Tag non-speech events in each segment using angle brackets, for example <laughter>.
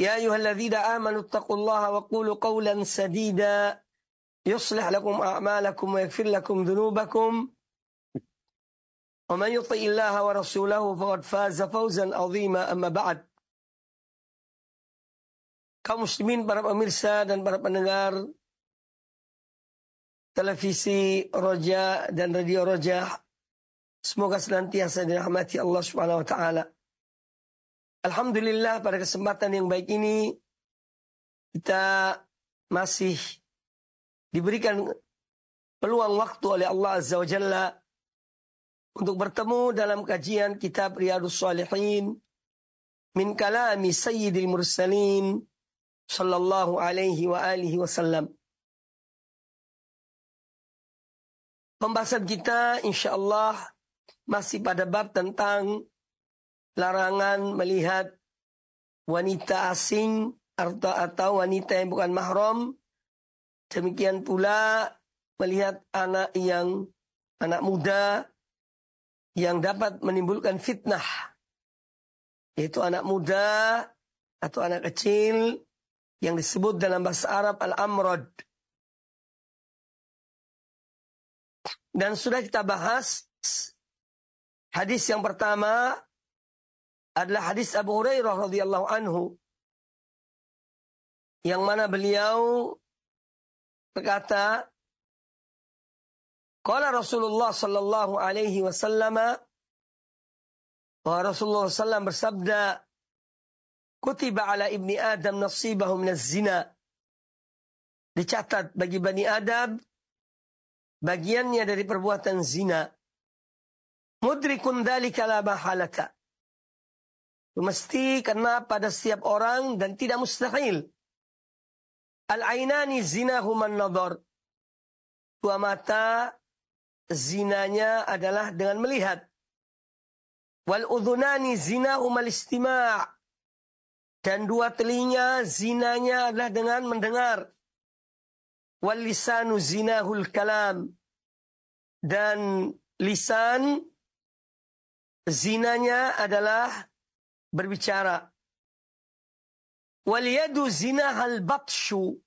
يا أيها الذين آمنوا اتقوا الله وقولوا قولا سديدا يصلح لكم أعمالكم ويغفر لكم ذنوبكم ومن يطع الله ورسوله فقد فاز فوزا عظيما أما بعد kaum muslimin para pemirsa dan para pendengar televisi Roja dan radio Roja semoga senantiasa dirahmati Allah Subhanahu wa taala Alhamdulillah pada kesempatan yang baik ini kita masih diberikan peluang waktu oleh Allah Azza wa Jalla untuk bertemu dalam kajian kitab Riyadus Salihin min kalami Sayyidil Mursalin sallallahu alaihi wa alihi wasallam. Pembahasan kita insyaallah masih pada bab tentang larangan melihat wanita asing atau atau wanita yang bukan mahram. Demikian pula melihat anak yang anak muda yang dapat menimbulkan fitnah. Yaitu anak muda atau anak kecil yang disebut dalam bahasa Arab al-amrod. Dan sudah kita bahas hadis yang pertama adalah hadis Abu Hurairah radhiyallahu anhu yang mana beliau berkata Qala Rasulullah sallallahu alaihi wasallam Rasulullah sallam bersabda kutiba ala ibni adam nasibahu minaz zina dicatat bagi Bani Adam bagiannya dari perbuatan zina mudrikun dzalika la mahalaka Mesti karena pada setiap orang dan tidak mustahil. Al-ainani zinahuman nador. Dua mata zinanya adalah dengan melihat. Wal udhunani zinahuman istima' dan dua telinga zinanya adalah dengan mendengar. Wal lisanu zinahul kalam dan lisan zinanya adalah berbicara waliyadu zina hal batshu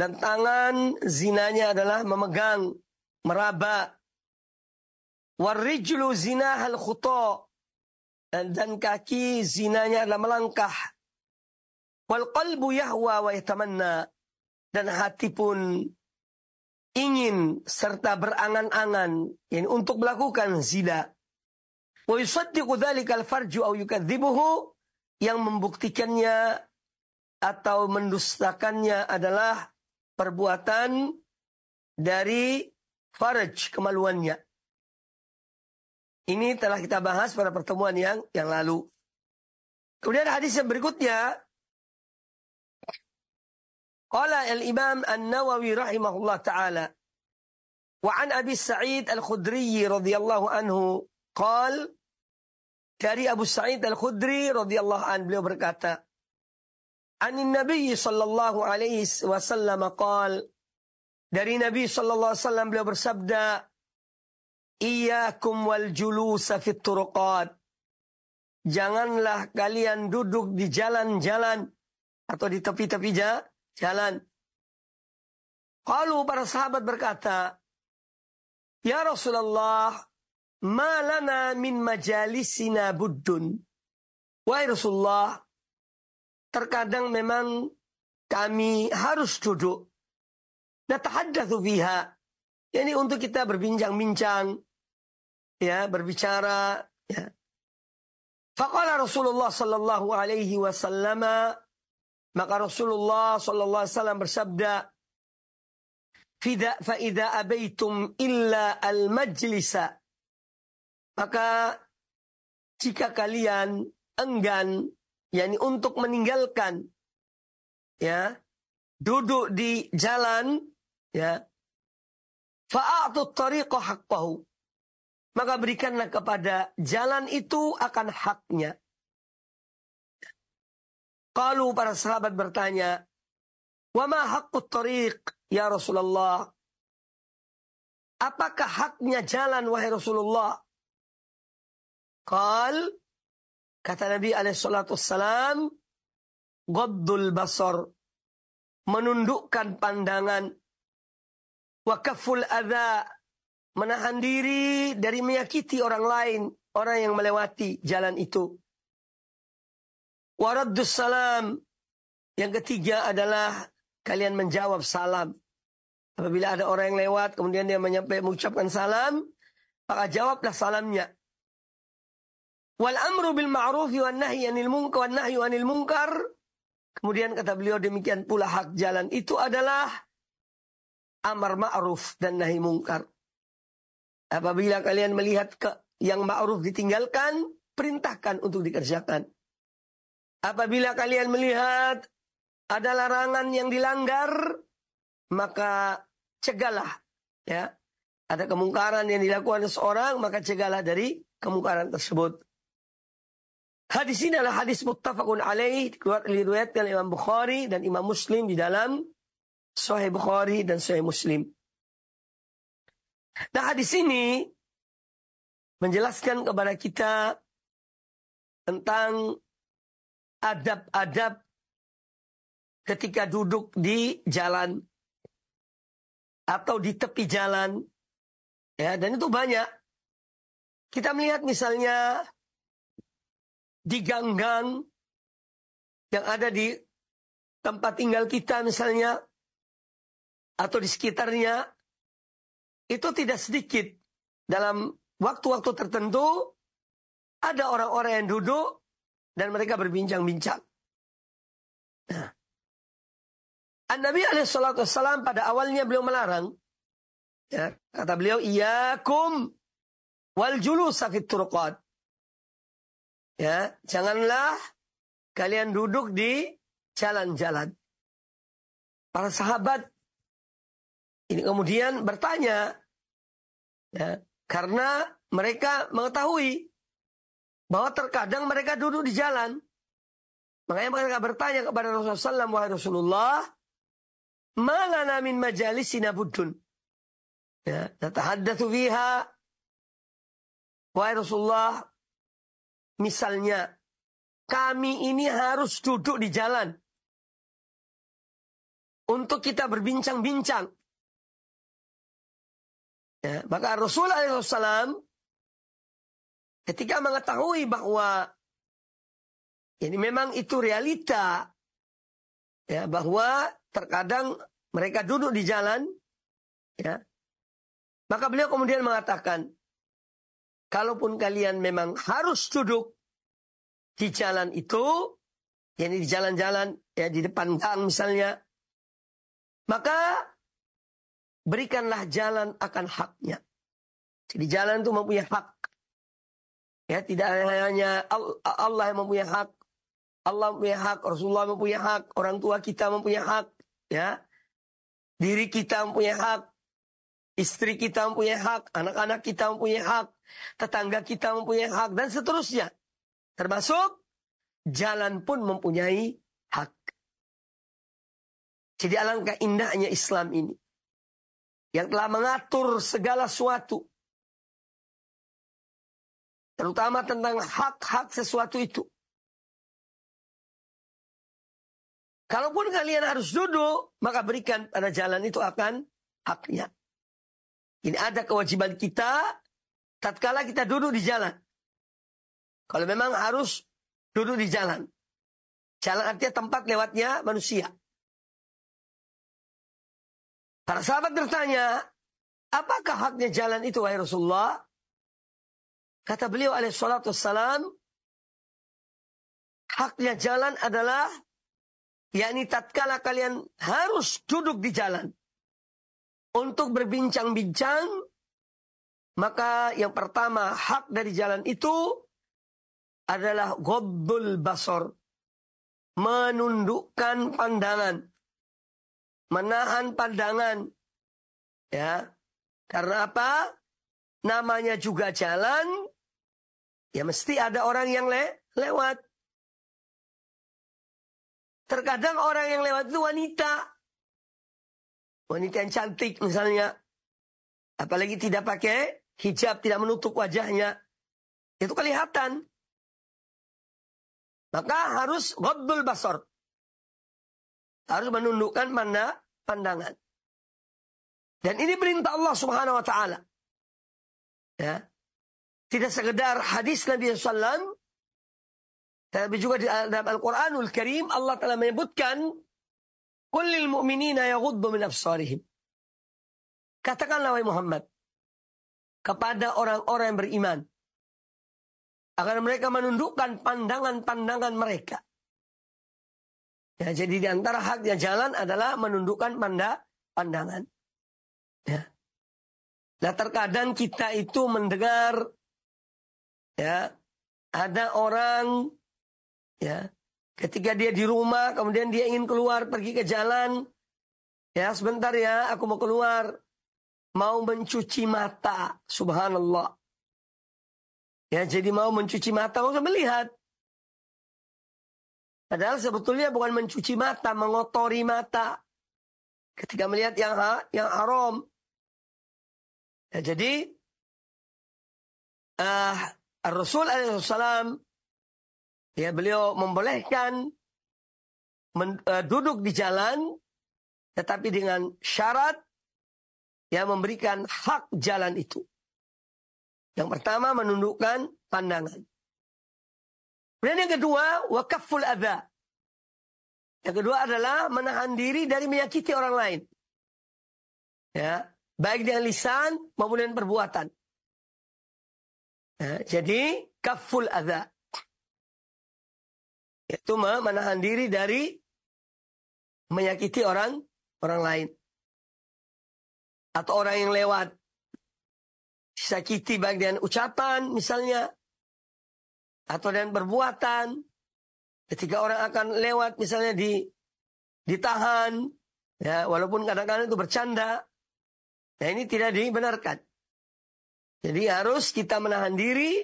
dan tangan zinanya adalah memegang, meraba. Warijlu zina hal khuto dan, dan kaki zinanya adalah melangkah. Wal qalbu yahwa wa yatamanna dan hati pun ingin serta berangan-angan yang untuk melakukan zina. Wa yusaddiqu dzalikal farju au yang membuktikannya atau mendustakannya adalah perbuatan dari faraj kemaluannya. Ini telah kita bahas pada pertemuan yang yang lalu. Kemudian hadis yang berikutnya Qala al-Imam An-Nawawi rahimahullah taala wa an Abi Sa'id Al-Khudri radhiyallahu anhu qala dari Abu Sa'id Al-Khudri radhiyallahu an beliau berkata, "Anin Nabi sallallahu alaihi wasallam qaal" Dari Nabi sallallahu alaihi wasallam beliau bersabda, "Iyyakum wal julusa fit turuqat." Janganlah kalian duduk di jalan-jalan atau di tepi-tepi jalan. Kalau para sahabat berkata, "Ya Rasulullah, Malana min majalisina buddun. Wahai Rasulullah, terkadang memang kami harus duduk. Natahaddathu fiha. Yani untuk kita berbincang-bincang. Ya, berbicara. Ya. Faqala Rasulullah sallallahu alaihi wasallam maka Rasulullah sallallahu alaihi wasallam bersabda Fida fa abaitum illa al majlisa maka jika kalian enggan yakni untuk meninggalkan ya duduk di jalan ya fa'atu tariqa haqqahu maka berikanlah kepada jalan itu akan haknya kalau para sahabat bertanya wa ma haqqut tariq ya Rasulullah apakah haknya jalan wahai Rasulullah Qal kata Nabi alaihi salatu wassalam ghaddul basar menundukkan pandangan wa ada, menahan diri dari menyakiti orang lain, orang yang melewati jalan itu. Waraddus salam yang ketiga adalah kalian menjawab salam. Apabila ada orang yang lewat kemudian dia menyampaikan mengucapkan salam, maka jawablah salamnya. Wal amru bil ma'ruf wa nahyi anil munkar wa nahyu anil munkar. Kemudian kata beliau demikian pula hak jalan itu adalah amar ma'ruf dan nahi munkar Apabila kalian melihat ke yang ma'ruf ditinggalkan, perintahkan untuk dikerjakan. Apabila kalian melihat ada larangan yang dilanggar, maka cegahlah ya. Ada kemungkaran yang dilakukan seorang, maka cegahlah dari kemungkaran tersebut. Hadis ini adalah hadis muttafaqun alaih diriwayatkan Imam Bukhari dan Imam Muslim di dalam Sahih Bukhari dan Sahih Muslim. Nah hadis ini menjelaskan kepada kita tentang adab-adab ketika duduk di jalan atau di tepi jalan. Ya, dan itu banyak. Kita melihat misalnya di ganggang yang ada di tempat tinggal kita misalnya atau di sekitarnya itu tidak sedikit dalam waktu-waktu tertentu ada orang-orang yang duduk dan mereka berbincang-bincang. Nah, An Nabi Wassalam pada awalnya beliau melarang. Ya, kata beliau, kum wal julus fit turqat. Ya, janganlah kalian duduk di jalan-jalan. Para sahabat ini kemudian bertanya, ya, karena mereka mengetahui bahwa terkadang mereka duduk di jalan. Makanya mereka bertanya kepada Rasulullah wahai Rasulullah, malana min majalisina budun. Ya, fiha. Wahai Rasulullah, Misalnya, kami ini harus duduk di jalan. Untuk kita berbincang-bincang. Ya, maka Rasulullah SAW ketika mengetahui bahwa ini memang itu realita ya bahwa terkadang mereka duduk di jalan ya maka beliau kemudian mengatakan kalaupun kalian memang harus duduk di jalan itu, yakni di jalan-jalan ya di depan gang misalnya, maka berikanlah jalan akan haknya. Jadi jalan itu mempunyai hak. Ya, tidak hanya Allah yang mempunyai hak, Allah mempunyai hak, Rasulullah mempunyai hak, orang tua kita mempunyai hak, ya. Diri kita mempunyai hak, istri kita mempunyai hak, anak-anak kita mempunyai hak, tetangga kita mempunyai hak, dan seterusnya. Termasuk jalan pun mempunyai hak. Jadi alangkah indahnya Islam ini. Yang telah mengatur segala sesuatu. Terutama tentang hak-hak sesuatu itu. Kalaupun kalian harus duduk, maka berikan pada jalan itu akan haknya. Ini ada kewajiban kita tatkala kita duduk di jalan. Kalau memang harus duduk di jalan. Jalan artinya tempat lewatnya manusia. Para sahabat bertanya, apakah haknya jalan itu wahai Rasulullah? Kata beliau alaih salatu Salam, haknya jalan adalah, yakni tatkala kalian harus duduk di jalan. Untuk berbincang-bincang maka yang pertama hak dari jalan itu adalah gobul basor. Menundukkan pandangan. Menahan pandangan. Ya. Karena apa? Namanya juga jalan. Ya mesti ada orang yang le lewat. Terkadang orang yang lewat itu wanita. Wanita yang cantik misalnya. Apalagi tidak pakai hijab tidak menutup wajahnya, itu kelihatan. Maka harus ghaddul basor. Harus menundukkan mana pandangan. Dan ini perintah Allah Subhanahu wa taala. Ya. Tidak sekedar hadis Nabi SAW, tapi juga di dalam Al-Quranul Karim Allah telah menyebutkan Kullil mu'minina yaguddu min absarihim. Katakanlah wahai Muhammad, kepada orang-orang yang beriman. Agar mereka menundukkan pandangan-pandangan mereka. Ya, jadi di antara haknya jalan adalah menundukkan panda, pandangan. Ya. Nah terkadang kita itu mendengar ya ada orang ya ketika dia di rumah kemudian dia ingin keluar pergi ke jalan ya sebentar ya aku mau keluar mau mencuci mata. Subhanallah. Ya, jadi mau mencuci mata, mau melihat. Padahal sebetulnya bukan mencuci mata, mengotori mata. Ketika melihat yang ha, yang haram. Ya, jadi uh, Rasul alaihissalam ya beliau membolehkan men, uh, duduk di jalan tetapi dengan syarat yang memberikan hak jalan itu. Yang pertama menundukkan pandangan. Kemudian yang kedua, wakaful adha. Yang kedua adalah menahan diri dari menyakiti orang lain. Ya, baik dengan lisan maupun dengan perbuatan. Ya, jadi kaful adha. Yaitu menahan diri dari menyakiti orang orang lain atau orang yang lewat disakiti baik dengan ucapan misalnya atau dengan perbuatan ketika orang akan lewat misalnya di ditahan ya walaupun kadang-kadang itu bercanda nah ini tidak dibenarkan jadi harus kita menahan diri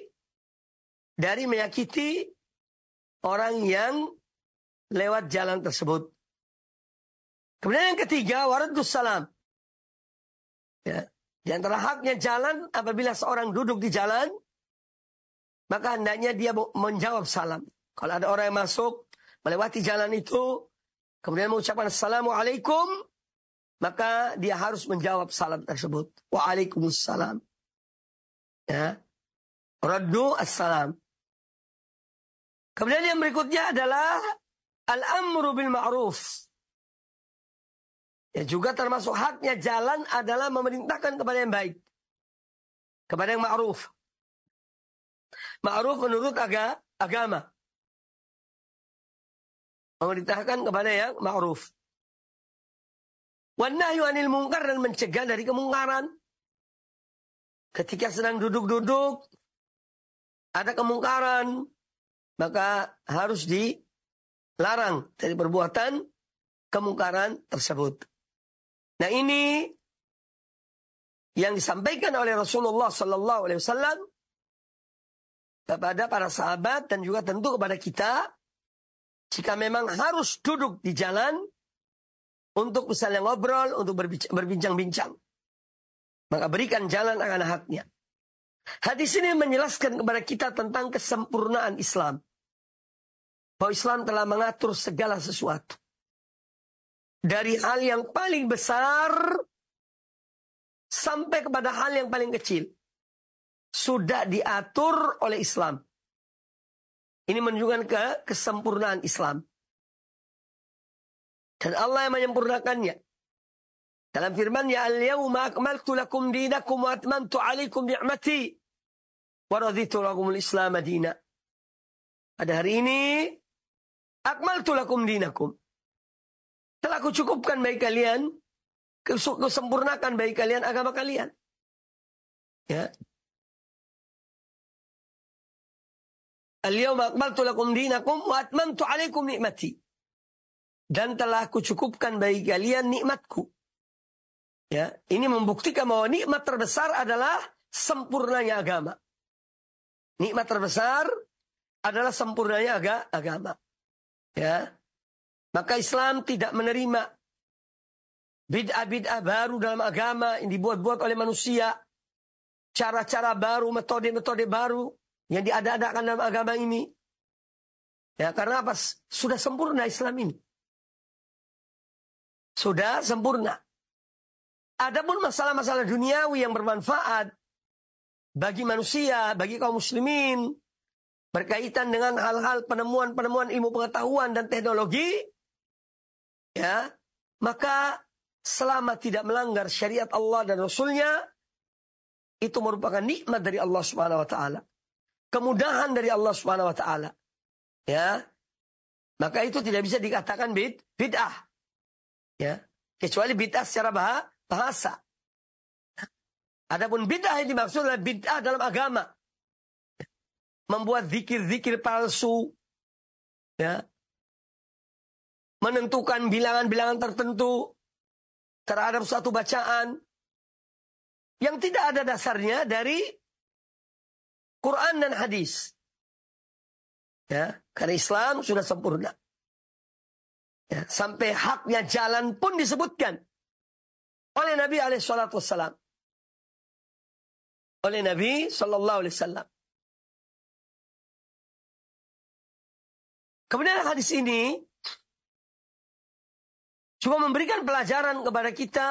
dari menyakiti orang yang lewat jalan tersebut kemudian yang ketiga waradus salam Ya. Di antara haknya jalan, apabila seorang duduk di jalan, maka hendaknya dia menjawab salam. Kalau ada orang yang masuk, melewati jalan itu, kemudian mengucapkan Assalamualaikum, maka dia harus menjawab salam tersebut. Waalaikumsalam. Ya. Raddu assalam. Kemudian yang berikutnya adalah al-amru bil ma'ruf. Ya juga termasuk haknya jalan adalah memerintahkan kepada yang baik. Kepada yang ma'ruf. Ma'ruf menurut aga, agama. Memerintahkan kepada yang ma'ruf. Wannahyu anil mungkar dan mencegah dari kemungkaran. Ketika sedang duduk-duduk, ada kemungkaran, maka harus dilarang dari perbuatan kemungkaran tersebut. Nah ini yang disampaikan oleh Rasulullah Sallallahu Alaihi Wasallam kepada para sahabat dan juga tentu kepada kita jika memang harus duduk di jalan untuk misalnya ngobrol, untuk berbincang-bincang. Maka berikan jalan akan haknya. Hadis ini menjelaskan kepada kita tentang kesempurnaan Islam. Bahwa Islam telah mengatur segala sesuatu dari hal yang paling besar sampai kepada hal yang paling kecil sudah diatur oleh Islam. Ini menunjukkan ke kesempurnaan Islam. Dan Allah yang menyempurnakannya. Dalam firman Ya al yawma akmaltu lakum dinakum wa atmamtu 'alaikum ni'mati wa raditu al Islam madina." Pada hari ini akmaltu lakum dinakum. Telah kucukupkan bagi kalian, kesempurnakan bagi kalian agama kalian. Ya. Al-yawma akmaltu lakum dinakum wa atmamtu alaikum nikmati. Dan telah kucukupkan bagi kalian nikmatku. Ya, ini membuktikan bahwa nikmat terbesar adalah sempurnanya agama. Nikmat terbesar adalah sempurnanya aga agama. Ya. Maka Islam tidak menerima bid'ah-bid'ah baru dalam agama yang dibuat-buat oleh manusia. Cara-cara baru, metode-metode baru yang diadakan dalam agama ini. Ya, karena apa? Sudah sempurna Islam ini. Sudah sempurna. Adapun masalah-masalah duniawi yang bermanfaat bagi manusia, bagi kaum muslimin, berkaitan dengan hal-hal penemuan-penemuan ilmu pengetahuan dan teknologi, ya maka selama tidak melanggar syariat Allah dan Rasulnya itu merupakan nikmat dari Allah Subhanahu Wa Taala kemudahan dari Allah Subhanahu Wa Taala ya maka itu tidak bisa dikatakan bid bid'ah ya kecuali bid'ah secara bahasa Adapun bid'ah yang dimaksud adalah bid'ah dalam agama. Membuat zikir-zikir palsu. Ya menentukan bilangan-bilangan tertentu terhadap suatu bacaan yang tidak ada dasarnya dari Quran dan hadis. Ya, karena Islam sudah sempurna. Ya, sampai haknya jalan pun disebutkan oleh Nabi Alaihissalam. Oleh Nabi Sallallahu Alaihi Wasallam. Kemudian hadis ini Cuma memberikan pelajaran kepada kita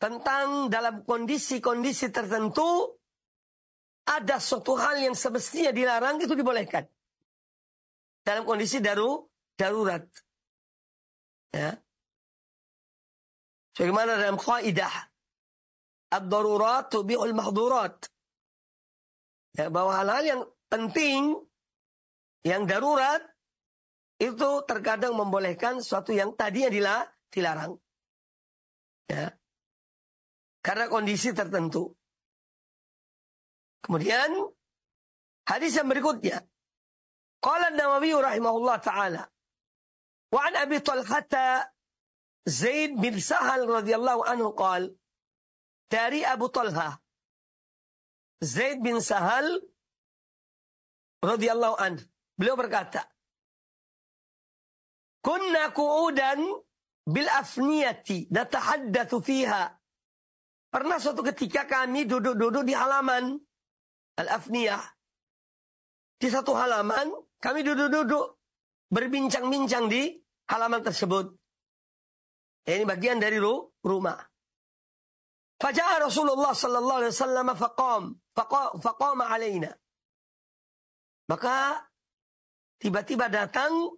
tentang dalam kondisi-kondisi tertentu ada suatu hal yang semestinya dilarang itu dibolehkan dalam kondisi daru darurat ya bagaimana dalam kaidah ad-darurat tubi'ul mahdurat ya bahwa hal-hal yang penting yang darurat itu terkadang membolehkan suatu yang tadinya dilarang. Ya. Karena kondisi tertentu. Kemudian hadis yang berikutnya. Qala Nawawi rahimahullah taala wa an Abi Talhah Zaid bin Sahal radhiyallahu anhu qal dari Abu Talha Zaid bin Sahal radhiyallahu anhu beliau berkata Kunna ku'udan bil afniyati natahaddatsu fiha. Pernah suatu ketika kami duduk-duduk di halaman al-afniyah. Di satu halaman kami duduk-duduk berbincang-bincang di halaman tersebut. Ini bagian dari ru rumah. Fajar Rasulullah sallallahu alaihi wasallam faqam faqama alaina. Maka tiba-tiba datang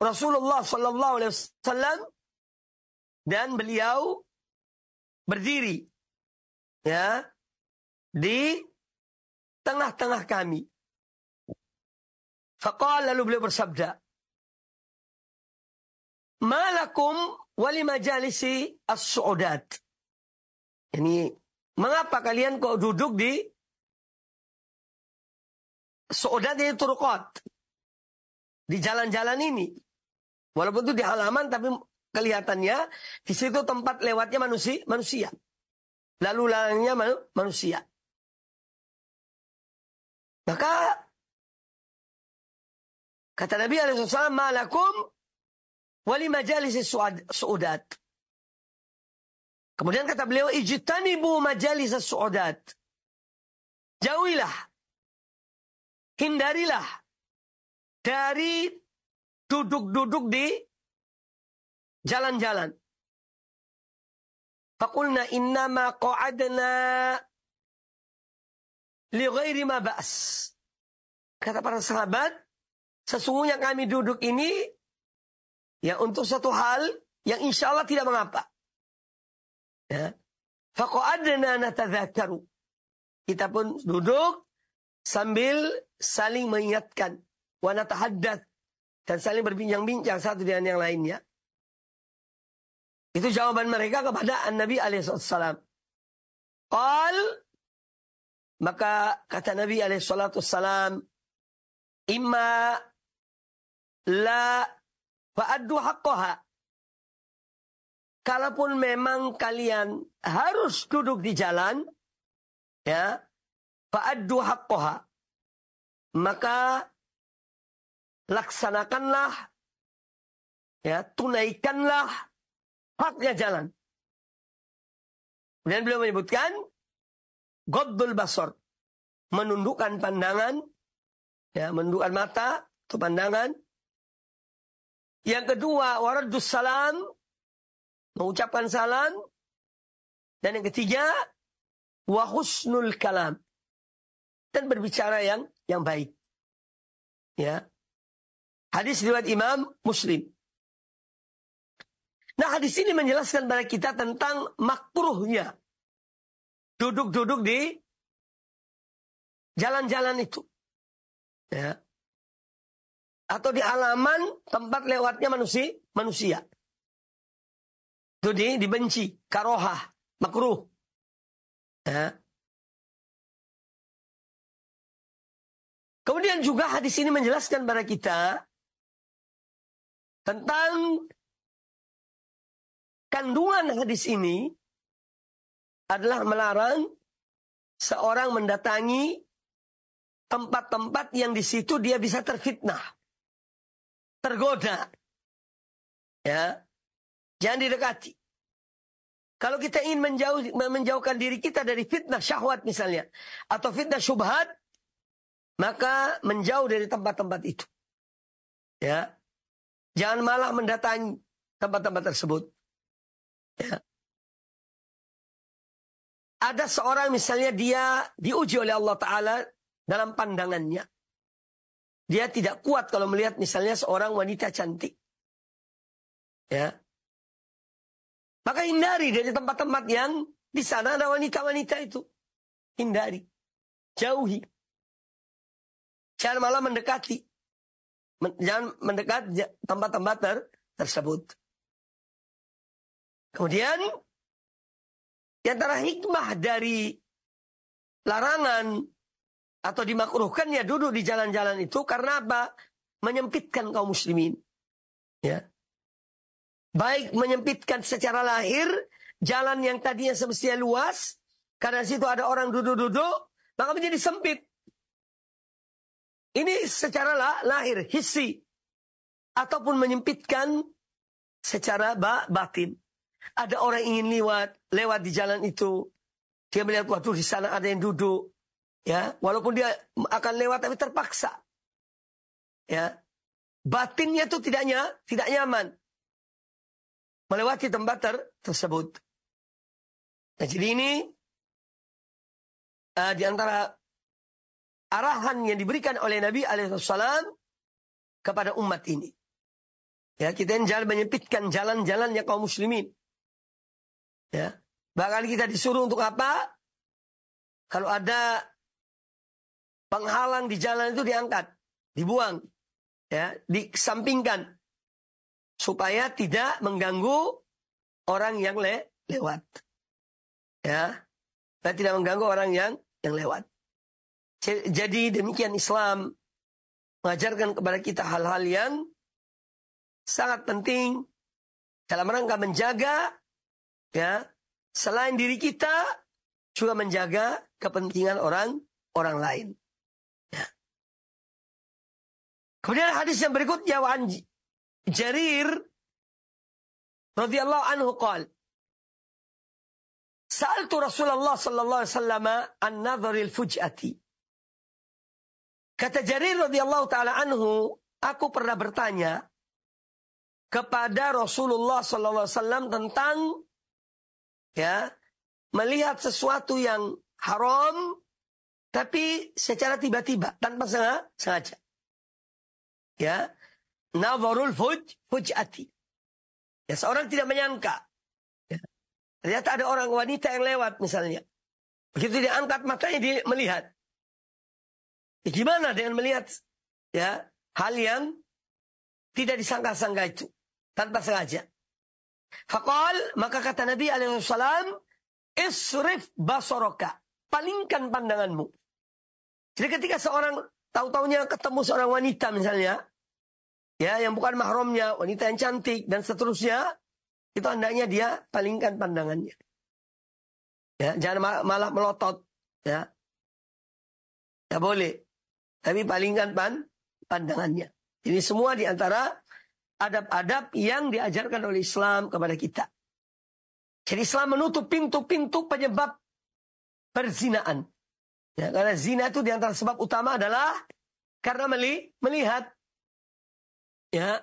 Rasulullah Sallallahu Alaihi Wasallam dan beliau berdiri ya di tengah-tengah kami. Faqal lalu beliau bersabda, Malakum majalisi as-su'udat. Ini mengapa kalian kok duduk di Su'udat ini turqat. Di jalan-jalan ini. Walaupun itu di halaman tapi kelihatannya di situ tempat lewatnya manusia, manusia. Lalu lalangnya manusia. Maka kata Nabi SAW, "Malakum wali majalis suudat." Kemudian kata beliau, "Ijtanibu majalis suudat." Jauhilah. Hindarilah dari duduk-duduk di jalan-jalan. Fakulna innama qa'adna li ghairi ma ba's. Kata para sahabat, sesungguhnya kami duduk ini ya untuk satu hal yang insya Allah tidak mengapa. Ya. nata zakaru. Kita pun duduk sambil saling mengingatkan. wanata hadat dan saling berbincang-bincang satu dengan yang lainnya. Itu jawaban mereka kepada An Nabi alaihissalam. Al maka kata Nabi alaihissalam imma la faadu hakoha. Kalaupun memang kalian harus duduk di jalan ya faadu hakoha. Maka laksanakanlah, ya tunaikanlah haknya jalan. kemudian beliau menyebutkan godul basor menundukkan pandangan, ya menundukkan mata atau pandangan. Yang kedua waradus salam mengucapkan salam. Dan yang ketiga wahusnul kalam dan berbicara yang yang baik. Ya, Hadis riwayat Imam Muslim. Nah hadis ini menjelaskan kepada kita tentang makruhnya. Duduk-duduk di jalan-jalan itu. Ya. Atau di alaman tempat lewatnya manusia. manusia. Itu di, dibenci. Karohah. Makruh. Ya. Kemudian juga hadis ini menjelaskan kepada kita tentang kandungan hadis ini adalah melarang seorang mendatangi tempat-tempat yang di situ dia bisa terfitnah, tergoda. Ya. Jangan didekati. Kalau kita ingin menjauh, menjauhkan diri kita dari fitnah syahwat misalnya. Atau fitnah syubhat. Maka menjauh dari tempat-tempat itu. Ya. Jangan malah mendatangi tempat-tempat tersebut. Ya. Ada seorang misalnya dia diuji oleh Allah Ta'ala dalam pandangannya. Dia tidak kuat kalau melihat misalnya seorang wanita cantik. Ya. Maka hindari dari tempat-tempat yang di sana ada wanita-wanita itu. Hindari. Jauhi. Jangan malah mendekati jangan mendekat tempat-tempat ter, tersebut. Kemudian di antara hikmah dari larangan atau dimakruhkannya duduk di jalan-jalan itu karena apa? Menyempitkan kaum muslimin. Ya. Baik menyempitkan secara lahir jalan yang tadinya semestinya luas karena situ ada orang duduk-duduk maka menjadi sempit. Ini secara lahir, hisi Ataupun menyempitkan secara batin. Ada orang ingin lewat, lewat di jalan itu. Dia melihat, waktu di sana ada yang duduk. Ya, walaupun dia akan lewat tapi terpaksa. Ya, batinnya itu tidaknya tidak nyaman melewati tempat ter tersebut. Nah, jadi ini uh, di antara arahan yang diberikan oleh Nabi Alaihissalam kepada umat ini. Ya, kita yang jalan menyempitkan jalan-jalannya kaum muslimin. Ya. Bahkan kita disuruh untuk apa? Kalau ada penghalang di jalan itu diangkat, dibuang, ya, disampingkan supaya tidak mengganggu orang yang le lewat. Ya. tidak mengganggu orang yang yang lewat. Jadi demikian Islam mengajarkan kepada kita hal-hal yang sangat penting dalam rangka menjaga ya selain diri kita juga menjaga kepentingan orang orang lain. Ya. Kemudian hadis yang berikutnya wa Jarir radhiyallahu anhu qol Sa'altu Rasulullah sallallahu alaihi wasallam an-nadhar al-fuj'ati Kata Jarir radhiyallahu taala anhu, aku pernah bertanya kepada Rasulullah sallallahu alaihi wasallam tentang ya, melihat sesuatu yang haram tapi secara tiba-tiba tanpa sengaja. Ya. nawarul fuj fujati. Ya, seorang tidak menyangka. Ya. Ternyata ada orang wanita yang lewat misalnya. Begitu diangkat matanya dia melihat. Ya, gimana dengan melihat ya hal yang tidak disangka-sangka itu tanpa sengaja. Fakal maka kata Nabi Alaihissalam isrif basoroka palingkan pandanganmu. Jadi ketika seorang tahu-taunya ketemu seorang wanita misalnya, ya yang bukan mahramnya, wanita yang cantik dan seterusnya, itu hendaknya dia palingkan pandangannya. Ya, jangan malah melotot, ya. Ya boleh. Tapi palingkan pan, pandangannya. Ini semua di antara adab-adab yang diajarkan oleh Islam kepada kita. Jadi Islam menutup pintu-pintu penyebab perzinaan. Ya, karena zina itu di antara sebab utama adalah karena meli, melihat. Ya.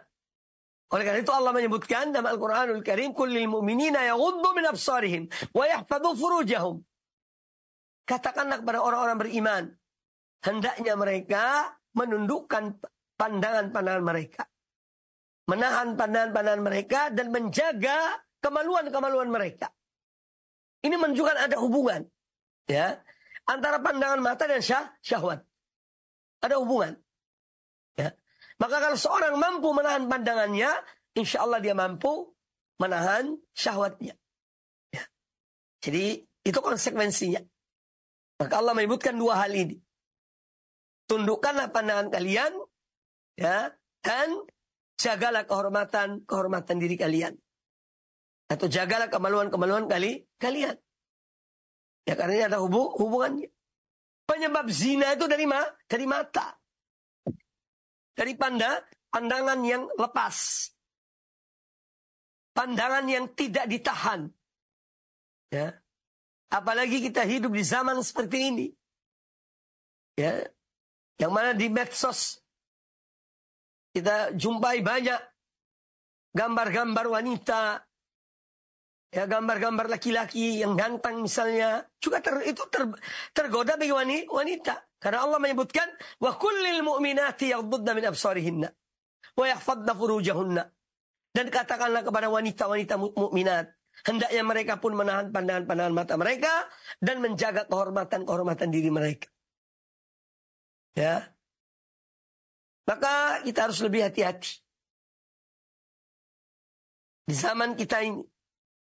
Oleh karena itu Allah menyebutkan dalam Al-Qur'anul Karim, "Kullil mu'minina yaghuddu min absarihim wa yahfadhu furujahum." Katakanlah kepada orang-orang beriman Hendaknya mereka menundukkan pandangan-pandangan mereka. Menahan pandangan-pandangan mereka dan menjaga kemaluan-kemaluan mereka. Ini menunjukkan ada hubungan ya antara pandangan mata dan syah, syahwat. Ada hubungan. Ya. Maka kalau seorang mampu menahan pandangannya, insya Allah dia mampu menahan syahwatnya. Ya. Jadi itu konsekuensinya. Maka Allah menyebutkan dua hal ini tundukkanlah pandangan kalian ya dan jagalah kehormatan kehormatan diri kalian atau jagalah kemaluan kemaluan kali kalian ya karena ini ada hubung hubungannya penyebab zina itu dari ma dari mata dari panda pandangan yang lepas pandangan yang tidak ditahan ya apalagi kita hidup di zaman seperti ini ya yang mana di medsos kita jumpai banyak gambar-gambar wanita, ya gambar-gambar laki-laki yang ganteng misalnya juga ter, itu ter, tergoda bagi wanita karena Allah menyebutkan wa kullil mu'minati yaghdudna min absarihinna wa yahfadna furujahunna dan katakanlah kepada wanita-wanita mukminat hendaknya mereka pun menahan pandangan-pandangan mata mereka dan menjaga kehormatan-kehormatan diri mereka Ya. Maka kita harus lebih hati-hati. Di zaman kita ini,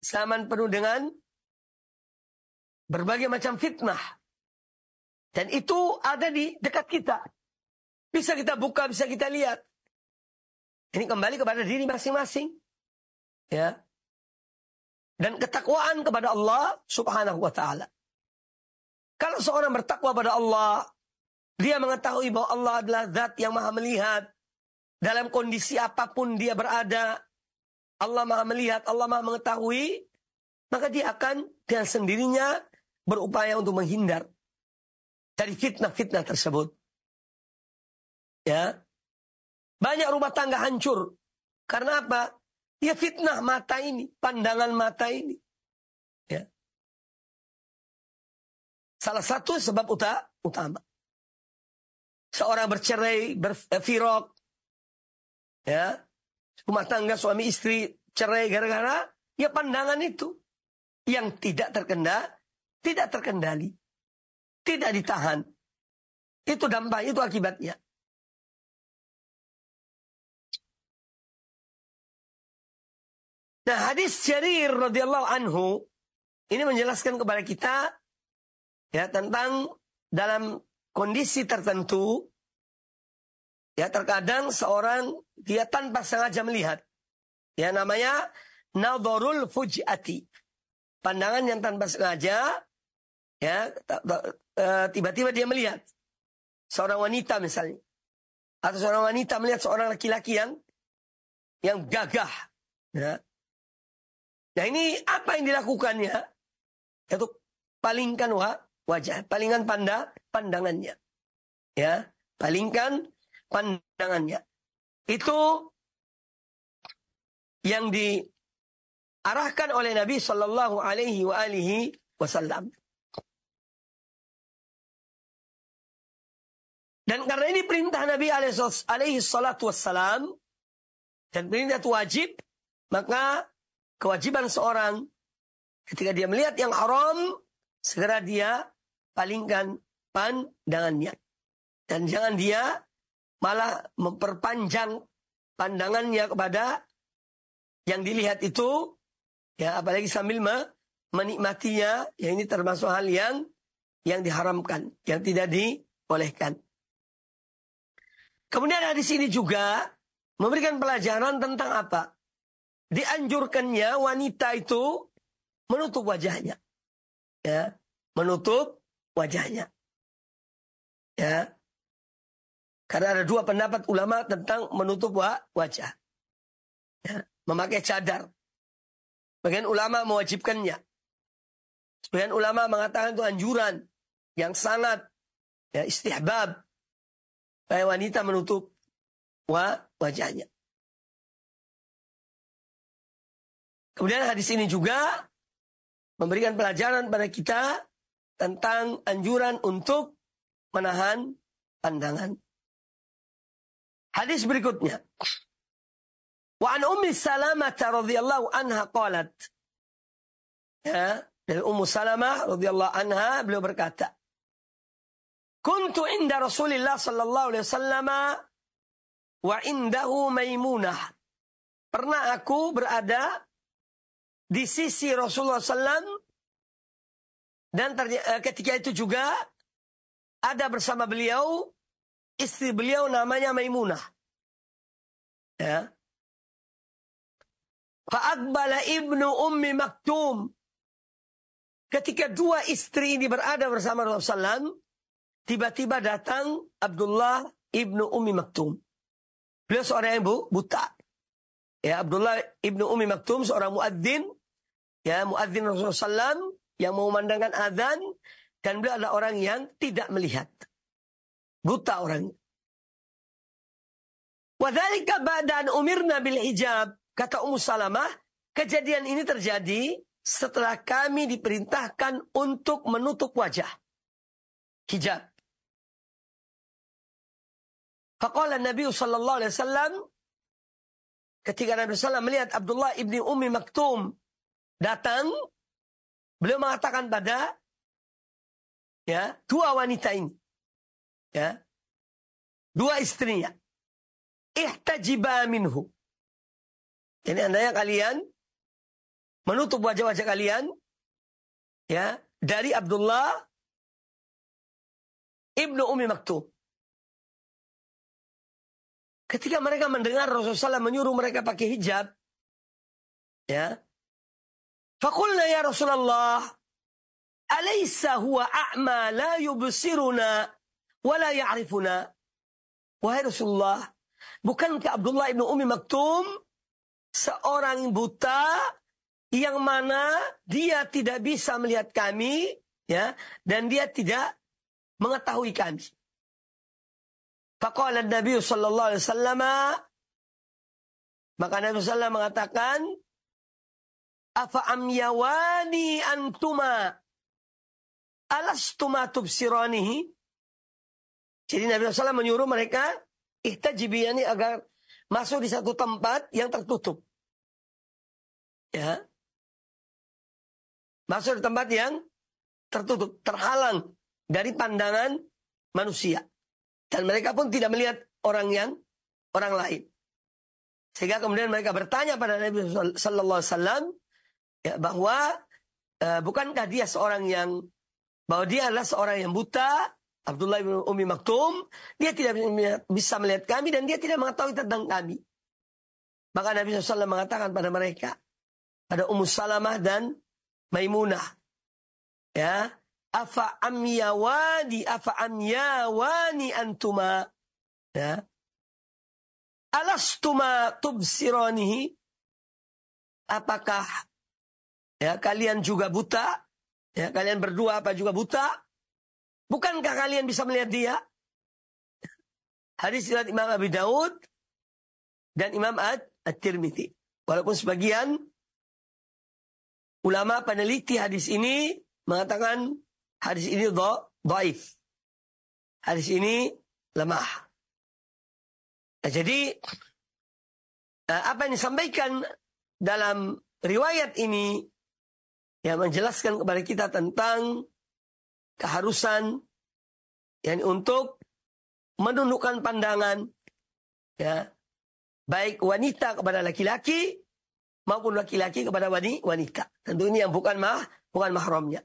zaman penuh dengan berbagai macam fitnah. Dan itu ada di dekat kita. Bisa kita buka, bisa kita lihat. Ini kembali kepada diri masing-masing. Ya. Dan ketakwaan kepada Allah subhanahu wa ta'ala. Kalau seorang bertakwa pada Allah, dia mengetahui bahwa Allah adalah zat yang maha melihat. Dalam kondisi apapun dia berada. Allah maha melihat, Allah maha mengetahui. Maka dia akan dengan sendirinya berupaya untuk menghindar. Dari fitnah-fitnah tersebut. Ya. Banyak rumah tangga hancur. Karena apa? Ya fitnah mata ini, pandangan mata ini. Ya. Salah satu sebab utama. Seorang bercerai, berfirok. Eh, ya. Rumah tangga suami istri cerai gara-gara ya pandangan itu yang tidak terkendali, tidak terkendali, tidak ditahan. Itu dampak, itu akibatnya. Nah, hadis Jarir radhiyallahu anhu ini menjelaskan kepada kita ya tentang dalam kondisi tertentu, ya terkadang seorang dia tanpa sengaja melihat, ya namanya nadorul fujati, pandangan yang tanpa sengaja, ya e, tiba-tiba dia melihat seorang wanita misalnya, atau seorang wanita melihat seorang laki-laki yang yang gagah, ya. Nah ini apa yang dilakukannya? Yaitu palingkan wah wajah. Palingan panda pandangannya. Ya, palingkan pandangannya. Itu yang diarahkan oleh Nabi Shallallahu Alaihi wa alihi Wasallam. Dan karena ini perintah Nabi alaihi salatu Wasallam dan perintah itu wajib, maka kewajiban seorang ketika dia melihat yang haram, segera dia palingkan pandangannya. Dan jangan dia malah memperpanjang pandangannya kepada yang dilihat itu ya apalagi sambil menikmatinya ya ini termasuk hal yang yang diharamkan yang tidak dibolehkan kemudian ada di sini juga memberikan pelajaran tentang apa dianjurkannya wanita itu menutup wajahnya ya menutup wajahnya. Ya. Karena ada dua pendapat ulama tentang menutup wajah. Ya. Memakai cadar. Bagian ulama mewajibkannya. Sebagian ulama mengatakan itu anjuran yang sangat ya, istihbab. Supaya wanita menutup wajahnya. Kemudian hadis ini juga memberikan pelajaran pada kita tentang anjuran untuk menahan pandangan. Hadis berikutnya. Wa an Ummi Salamah radhiyallahu anha qalat. Ya, dari Ummu Salamah radhiyallahu anha beliau berkata, "Kuntu inda Rasulillah sallallahu alaihi wasallam wa indahu Maimunah." Pernah aku berada di sisi Rasulullah sallallahu dan eh, ketika itu juga ada bersama beliau istri beliau namanya Maimunah. Ya. Fa'akbala ibnu ummi maktum. Ketika dua istri ini berada bersama Rasulullah SAW, tiba-tiba datang Abdullah ibnu ummi maktum. Beliau seorang ibu buta. Ya Abdullah ibnu ummi maktum seorang muadzin. Ya muadzin Rasulullah SAW yang memandangkan azan dan beliau adalah orang yang tidak melihat. Buta orang. Wadhalika ba'dan umirna bil hijab. Kata Ummu Salamah, kejadian ini terjadi setelah kami diperintahkan untuk menutup wajah. Hijab. Faqala Nabi sallallahu alaihi wasallam ketika Nabi sallallahu melihat Abdullah ibni Ummi Maktum datang Beliau mengatakan pada ya dua wanita ini, ya dua istrinya, ihtajiba minhu. Ini andanya kalian menutup wajah-wajah kalian ya dari Abdullah ibnu Umi Maktub. Ketika mereka mendengar Rasulullah menyuruh mereka pakai hijab, ya فقلنا يا رسول الله أليس هو أعمى لا يبصرنا ولا يعرفنا Wahai Rasulullah, bukankah Abdullah بن Umi مكتوم seorang buta yang mana dia tidak bisa melihat kami, ya, dan dia tidak mengetahui kami. Faqala Nabi sallallahu alaihi wasallam maka Nabi sallallahu mengatakan afa'am amyawani antuma alastuma tubsiranihi. Jadi Nabi SAW menyuruh mereka ihtajibiyani agar masuk di satu tempat yang tertutup. Ya. Masuk di tempat yang tertutup, terhalang dari pandangan manusia. Dan mereka pun tidak melihat orang yang orang lain. Sehingga kemudian mereka bertanya pada Nabi Sallallahu Alaihi Wasallam, ya, bahwa uh, bukankah dia seorang yang bahwa dia adalah seorang yang buta Abdullah bin Umi Maktum dia tidak bisa melihat kami dan dia tidak mengetahui tentang kami maka Nabi SAW mengatakan pada mereka pada Ummu Salamah dan Maimunah ya afa amyawani afa amyawani antuma ya alastuma tubsiranihi apakah Ya, kalian juga buta? Ya, kalian berdua apa juga buta? Bukankah kalian bisa melihat dia? Hadis riwayat Imam Abi Daud dan Imam At-Tirmidzi. Walaupun sebagian ulama peneliti hadis ini mengatakan hadis ini do, doif. Hadis ini lemah. Nah, jadi eh, apa yang disampaikan dalam riwayat ini yang menjelaskan kepada kita tentang keharusan yang untuk menundukkan pandangan ya baik wanita kepada laki-laki maupun laki-laki kepada wanita. Tentu ini yang bukan mah bukan mahramnya.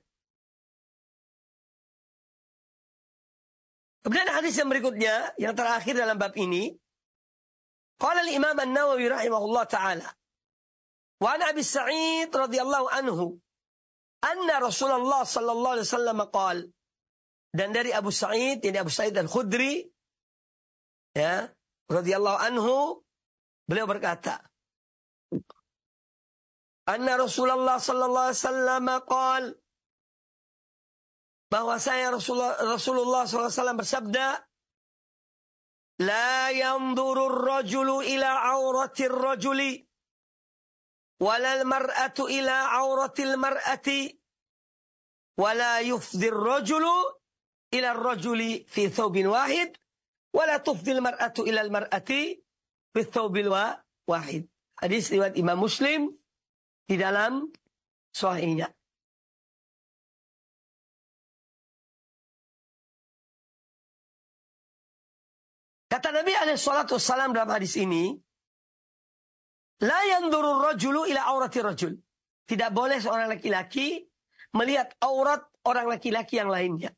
Kemudian hadis yang berikutnya yang terakhir dalam bab ini قال الإمام النووي رحمه الله تعالى وعن أبي سعيد رضي الله عنه Anna Rasulullah sallallahu alaihi wasallam Dan dari Abu Sa'id, ini Abu Sa'id Al-Khudri ya, radhiyallahu anhu, beliau berkata, Anna Rasulullah sallallahu alaihi wasallam bahwa saya Rasulullah, Rasulullah SAW bersabda, La yandurur rajulu ila auratir rajuli. ولا المرأة إلى عورة المرأة ولا يفضي الرجل إلى الرجل في ثوب واحد ولا تفضي المرأة إلى المرأة في ثوب واحد حديث رواية إمام مسلم في دلم صحيحنا Kata Nabi alaihi salatu dalam hadis ini, La yandurur rajulu ila aurati rajul. Tidak boleh seorang laki-laki melihat aurat orang laki-laki yang lainnya.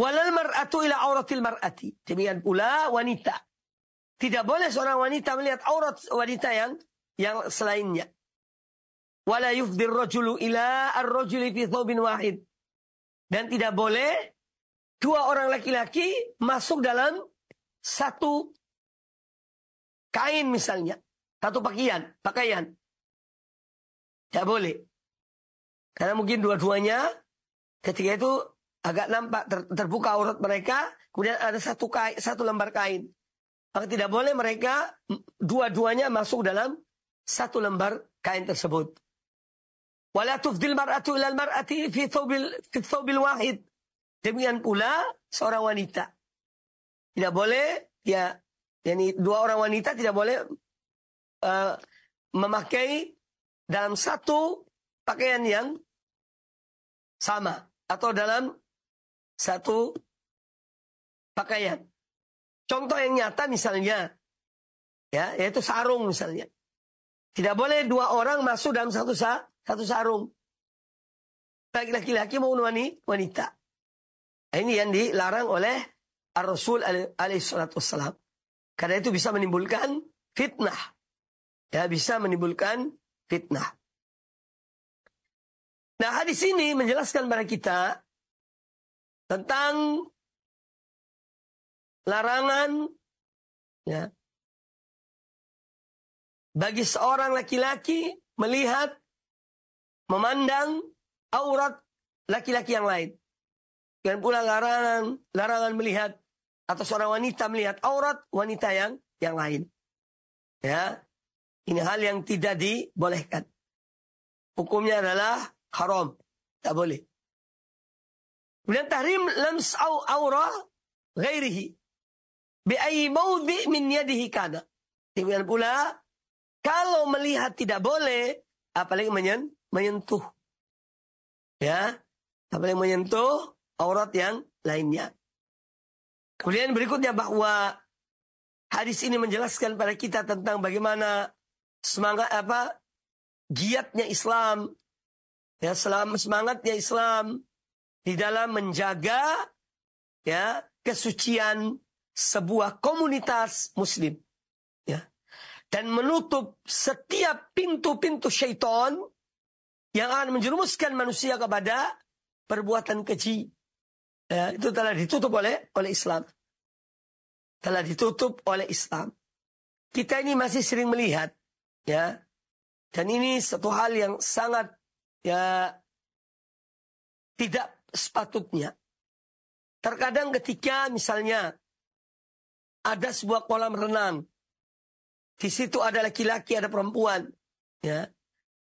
Walal mar'atu ila auratil mar'ati. Demikian pula wanita. Tidak boleh seorang wanita melihat aurat wanita yang yang selainnya. Wala yufdir rajulu ila ar-rajuli fi thawbin wahid. Dan tidak boleh dua orang laki-laki masuk dalam satu Kain misalnya, satu pakaian, pakaian. Tidak boleh. Karena mungkin dua-duanya ketika itu agak nampak ter, terbuka aurat mereka, kemudian ada satu kain, satu lembar kain. Maka tidak boleh mereka dua-duanya masuk dalam satu lembar kain tersebut. Wala tufdil mar'atu ilal mar'ati fi thawbil, fi thawbil wahid. Demikian pula seorang wanita. Tidak boleh dia jadi dua orang wanita tidak boleh uh, memakai dalam satu pakaian yang sama atau dalam satu pakaian. Contoh yang nyata misalnya, ya yaitu sarung misalnya. Tidak boleh dua orang masuk dalam satu sa satu sarung. baik Laki-laki maupun wanita. Ini yang dilarang oleh Ar-Rasul alaih salatu wassalam. Karena itu bisa menimbulkan fitnah. Ya, bisa menimbulkan fitnah. Nah, hadis ini menjelaskan kepada kita tentang larangan ya, bagi seorang laki-laki melihat, memandang aurat laki-laki yang lain. Dan pula larangan, larangan melihat atau seorang wanita melihat aurat wanita yang yang lain. Ya. Ini hal yang tidak dibolehkan. Hukumnya adalah haram. Tak boleh. Kemudian tahrim lams au aurah ghairihi. Bi'ayi maudhi min yadihi kana. Kemudian pula, kalau melihat tidak boleh, apalagi menyen, menyentuh. Ya, apalagi menyentuh aurat yang lainnya. Kemudian berikutnya bahwa hadis ini menjelaskan pada kita tentang bagaimana semangat apa giatnya Islam ya selam, semangatnya Islam di dalam menjaga ya kesucian sebuah komunitas muslim ya dan menutup setiap pintu-pintu syaitan yang akan menjerumuskan manusia kepada perbuatan keji ya, itu telah ditutup oleh oleh Islam. Telah ditutup oleh Islam. Kita ini masih sering melihat, ya. Dan ini satu hal yang sangat ya tidak sepatutnya. Terkadang ketika misalnya ada sebuah kolam renang, di situ ada laki-laki, ada perempuan, ya.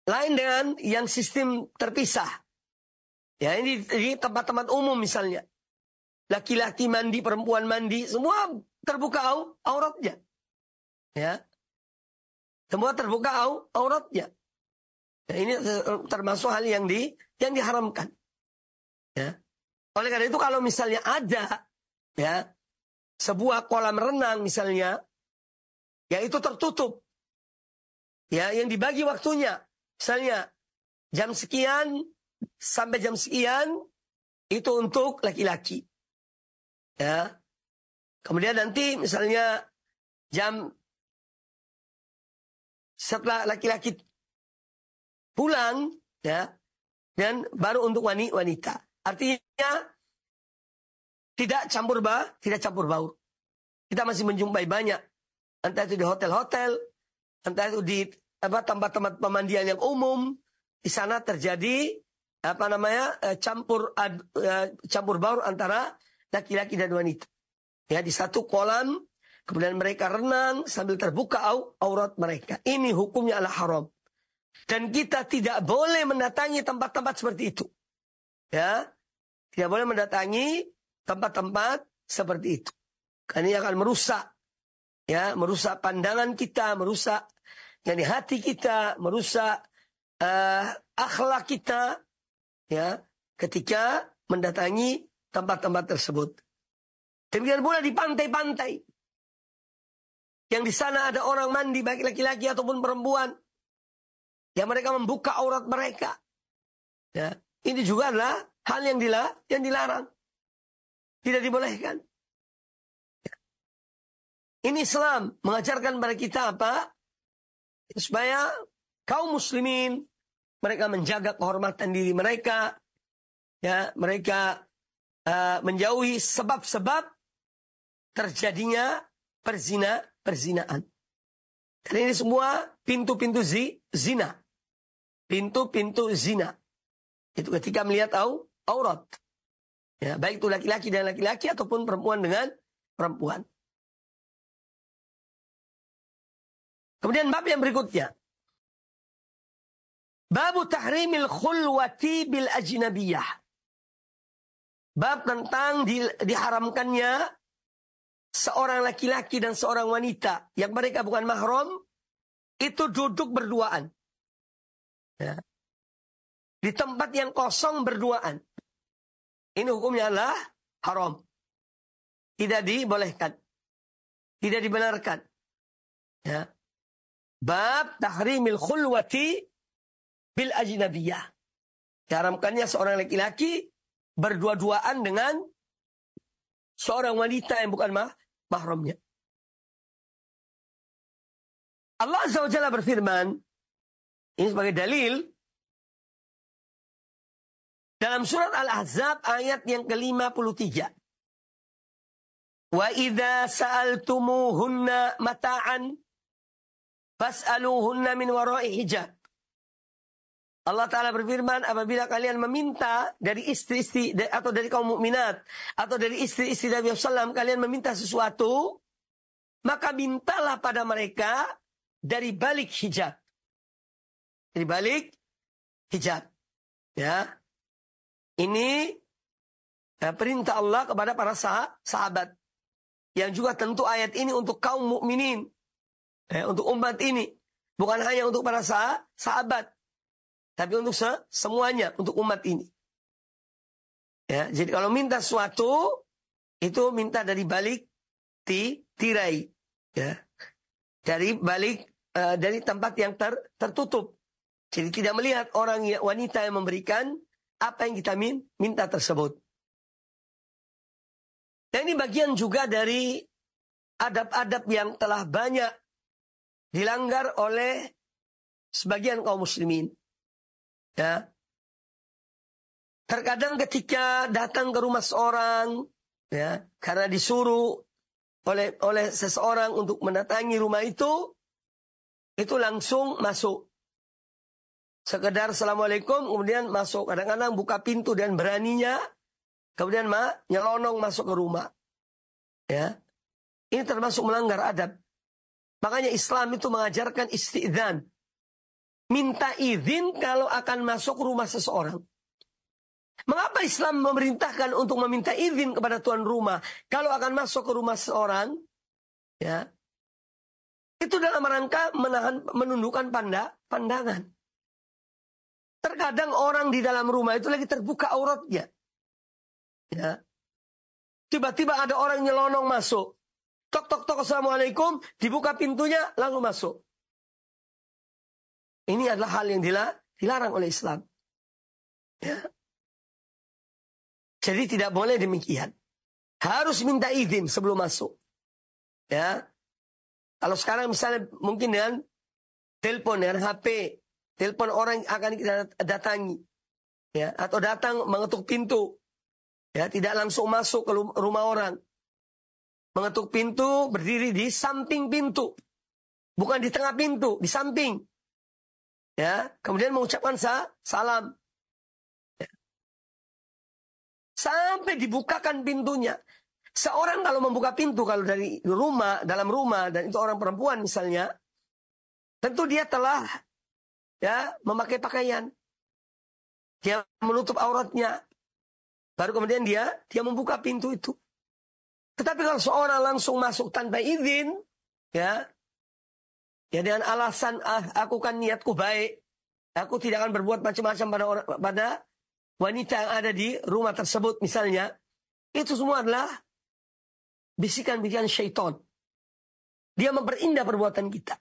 Lain dengan yang sistem terpisah. Ya, ini di tempat-tempat umum misalnya. Laki-laki mandi, perempuan mandi, semua terbuka au, auratnya. Ya. Semua terbuka au, auratnya. Ya, ini eh, termasuk hal yang di yang diharamkan. Ya. Oleh karena itu kalau misalnya ada ya sebuah kolam renang misalnya ya itu tertutup. Ya, yang dibagi waktunya. Misalnya jam sekian sampai jam sekian itu untuk laki-laki. Ya. Kemudian nanti misalnya jam setelah laki-laki pulang ya dan baru untuk wanita. Artinya tidak campur ba, tidak campur baur. Kita masih menjumpai banyak entah itu di hotel-hotel, entah itu di apa tempat-tempat pemandian yang umum, di sana terjadi apa namanya eh, campur eh, campur baur antara laki-laki dan wanita. Ya, di satu kolam, kemudian mereka renang sambil terbuka aurat mereka. Ini hukumnya Allah haram. Dan kita tidak boleh mendatangi tempat-tempat seperti itu. Ya, tidak boleh mendatangi tempat-tempat seperti itu. Karena ini akan merusak ya, merusak pandangan kita, merusak yakni hati kita, merusak uh, akhlak kita ya ketika mendatangi tempat-tempat tersebut. Demikian pula di pantai-pantai. Yang di sana ada orang mandi baik laki-laki ataupun perempuan. Yang mereka membuka aurat mereka. Ya, ini juga adalah hal yang dilarang, yang dilarang. Tidak dibolehkan. Ya. Ini Islam mengajarkan kepada kita apa? Supaya kaum muslimin mereka menjaga kehormatan diri mereka ya mereka Eh, menjauhi sebab-sebab terjadinya perzina perzinaan. Dan ini semua pintu-pintu zi, zina. Pintu-pintu zina. Itu ketika melihat au, aurat. Ya, baik itu laki-laki dan laki-laki ataupun perempuan dengan perempuan. Kemudian bab yang berikutnya. Babu tahrimil khulwati bil ajnabiyah. Bab tentang di, diharamkannya seorang laki-laki dan seorang wanita yang mereka bukan mahram itu duduk berduaan. Ya. Di tempat yang kosong berduaan. Ini hukumnya adalah haram. Tidak dibolehkan. Tidak dibenarkan. Ya. Bab tahrimil khulwati bil ajnabiyah. Diharamkannya seorang laki-laki berdua-duaan dengan seorang wanita yang bukan mah, mahramnya. Allah Azza wa Jalla berfirman, ini sebagai dalil, dalam surat Al-Ahzab ayat yang ke-53. Wa idza sa'altumuhunna mata'an fas'aluhunna min wara'i hijab. Allah Ta'ala berfirman, apabila kalian meminta dari istri-istri atau dari kaum mukminat atau dari istri-istri Nabi SAW, kalian meminta sesuatu, maka mintalah pada mereka dari balik hijab. Dari balik hijab. Ya. Ini ya, perintah Allah kepada para sah sahabat. Yang juga tentu ayat ini untuk kaum mukminin, ya, untuk umat ini. Bukan hanya untuk para sah sahabat tapi untuk se semuanya, untuk umat ini. Ya, jadi kalau minta sesuatu, itu minta dari balik ti, tirai. Ya. Dari balik, uh, dari tempat yang ter, tertutup. Jadi tidak melihat orang yang, wanita yang memberikan apa yang kita min, minta tersebut. Dan ini bagian juga dari adab-adab yang telah banyak dilanggar oleh sebagian kaum muslimin. Ya. Terkadang ketika datang ke rumah seorang, ya, karena disuruh oleh oleh seseorang untuk mendatangi rumah itu, itu langsung masuk. Sekedar assalamualaikum, kemudian masuk. Kadang-kadang buka pintu dan beraninya, kemudian ma, nyelonong masuk ke rumah. Ya, ini termasuk melanggar adab. Makanya Islam itu mengajarkan istidzan, minta izin kalau akan masuk rumah seseorang. Mengapa Islam memerintahkan untuk meminta izin kepada tuan rumah kalau akan masuk ke rumah seseorang? Ya. Itu dalam rangka menahan menundukkan panda, pandangan. Terkadang orang di dalam rumah itu lagi terbuka auratnya. Ya. Tiba-tiba ada orang nyelonong masuk. Tok tok tok assalamualaikum, dibuka pintunya lalu masuk. Ini adalah hal yang dilarang oleh Islam. Ya. Jadi tidak boleh demikian. Harus minta izin sebelum masuk. Ya. Kalau sekarang misalnya mungkin dengan telepon dengan HP, telepon orang akan kita datangi. Ya, atau datang mengetuk pintu. Ya, tidak langsung masuk ke rumah orang. Mengetuk pintu berdiri di samping pintu. Bukan di tengah pintu, di samping ya kemudian mengucapkan sa salam ya. sampai dibukakan pintunya seorang kalau membuka pintu kalau dari rumah dalam rumah dan itu orang perempuan misalnya tentu dia telah ya memakai pakaian dia menutup auratnya baru kemudian dia dia membuka pintu itu tetapi kalau seorang langsung masuk tanpa izin ya Ya dengan alasan ah, aku kan niatku baik. Aku tidak akan berbuat macam-macam pada orang, pada wanita yang ada di rumah tersebut misalnya. Itu semua adalah bisikan-bisikan syaitan. Dia memperindah perbuatan kita.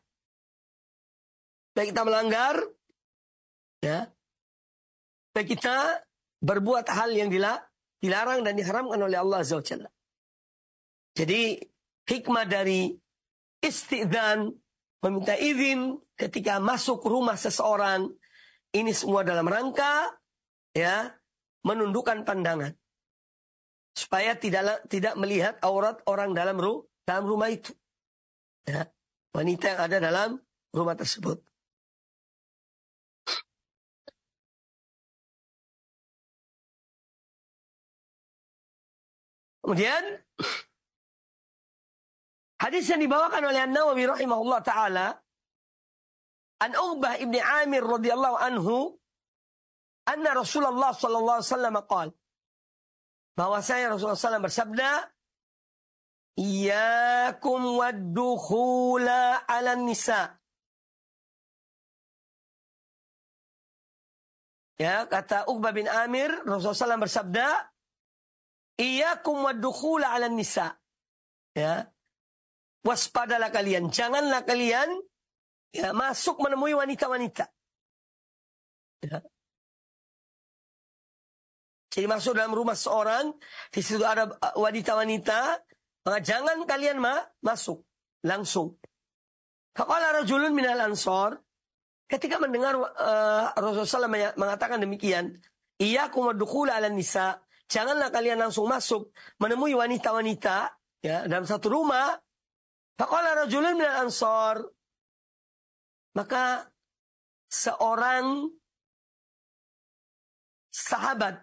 Baik kita melanggar, ya. Baik kita berbuat hal yang dilarang dan diharamkan oleh Allah Azza wa Jadi hikmah dari istidan meminta izin ketika masuk rumah seseorang. Ini semua dalam rangka ya menundukkan pandangan supaya tidak tidak melihat aurat orang dalam ru, dalam rumah itu. Ya, wanita yang ada dalam rumah tersebut. Kemudian Hadis yang dibawakan oleh An-Nawawi rahimahullah taala An Uqbah ibni Amir radhiyallahu anhu anna Rasulullah sallallahu alaihi wasallam qala bahwasanya Rasulullah SAW bersabda Iyakum waddukhula ala nisa Ya kata Uqbah bin Amir Rasulullah SAW bersabda Iyakum waddukhula ala nisa Ya waspadalah kalian, janganlah kalian ya, masuk menemui wanita-wanita. Ya. Jadi masuk dalam rumah seorang, di situ ada uh, wanita-wanita, maka jangan kalian ma masuk langsung. Kepala rajulun minal ansor. Ketika mendengar uh, Rasulullah SAW mengatakan demikian. Iyakum wadukula ala nisa. Janganlah kalian langsung masuk menemui wanita-wanita ya dalam satu rumah. Faqala rajulun minal ansor, Maka seorang sahabat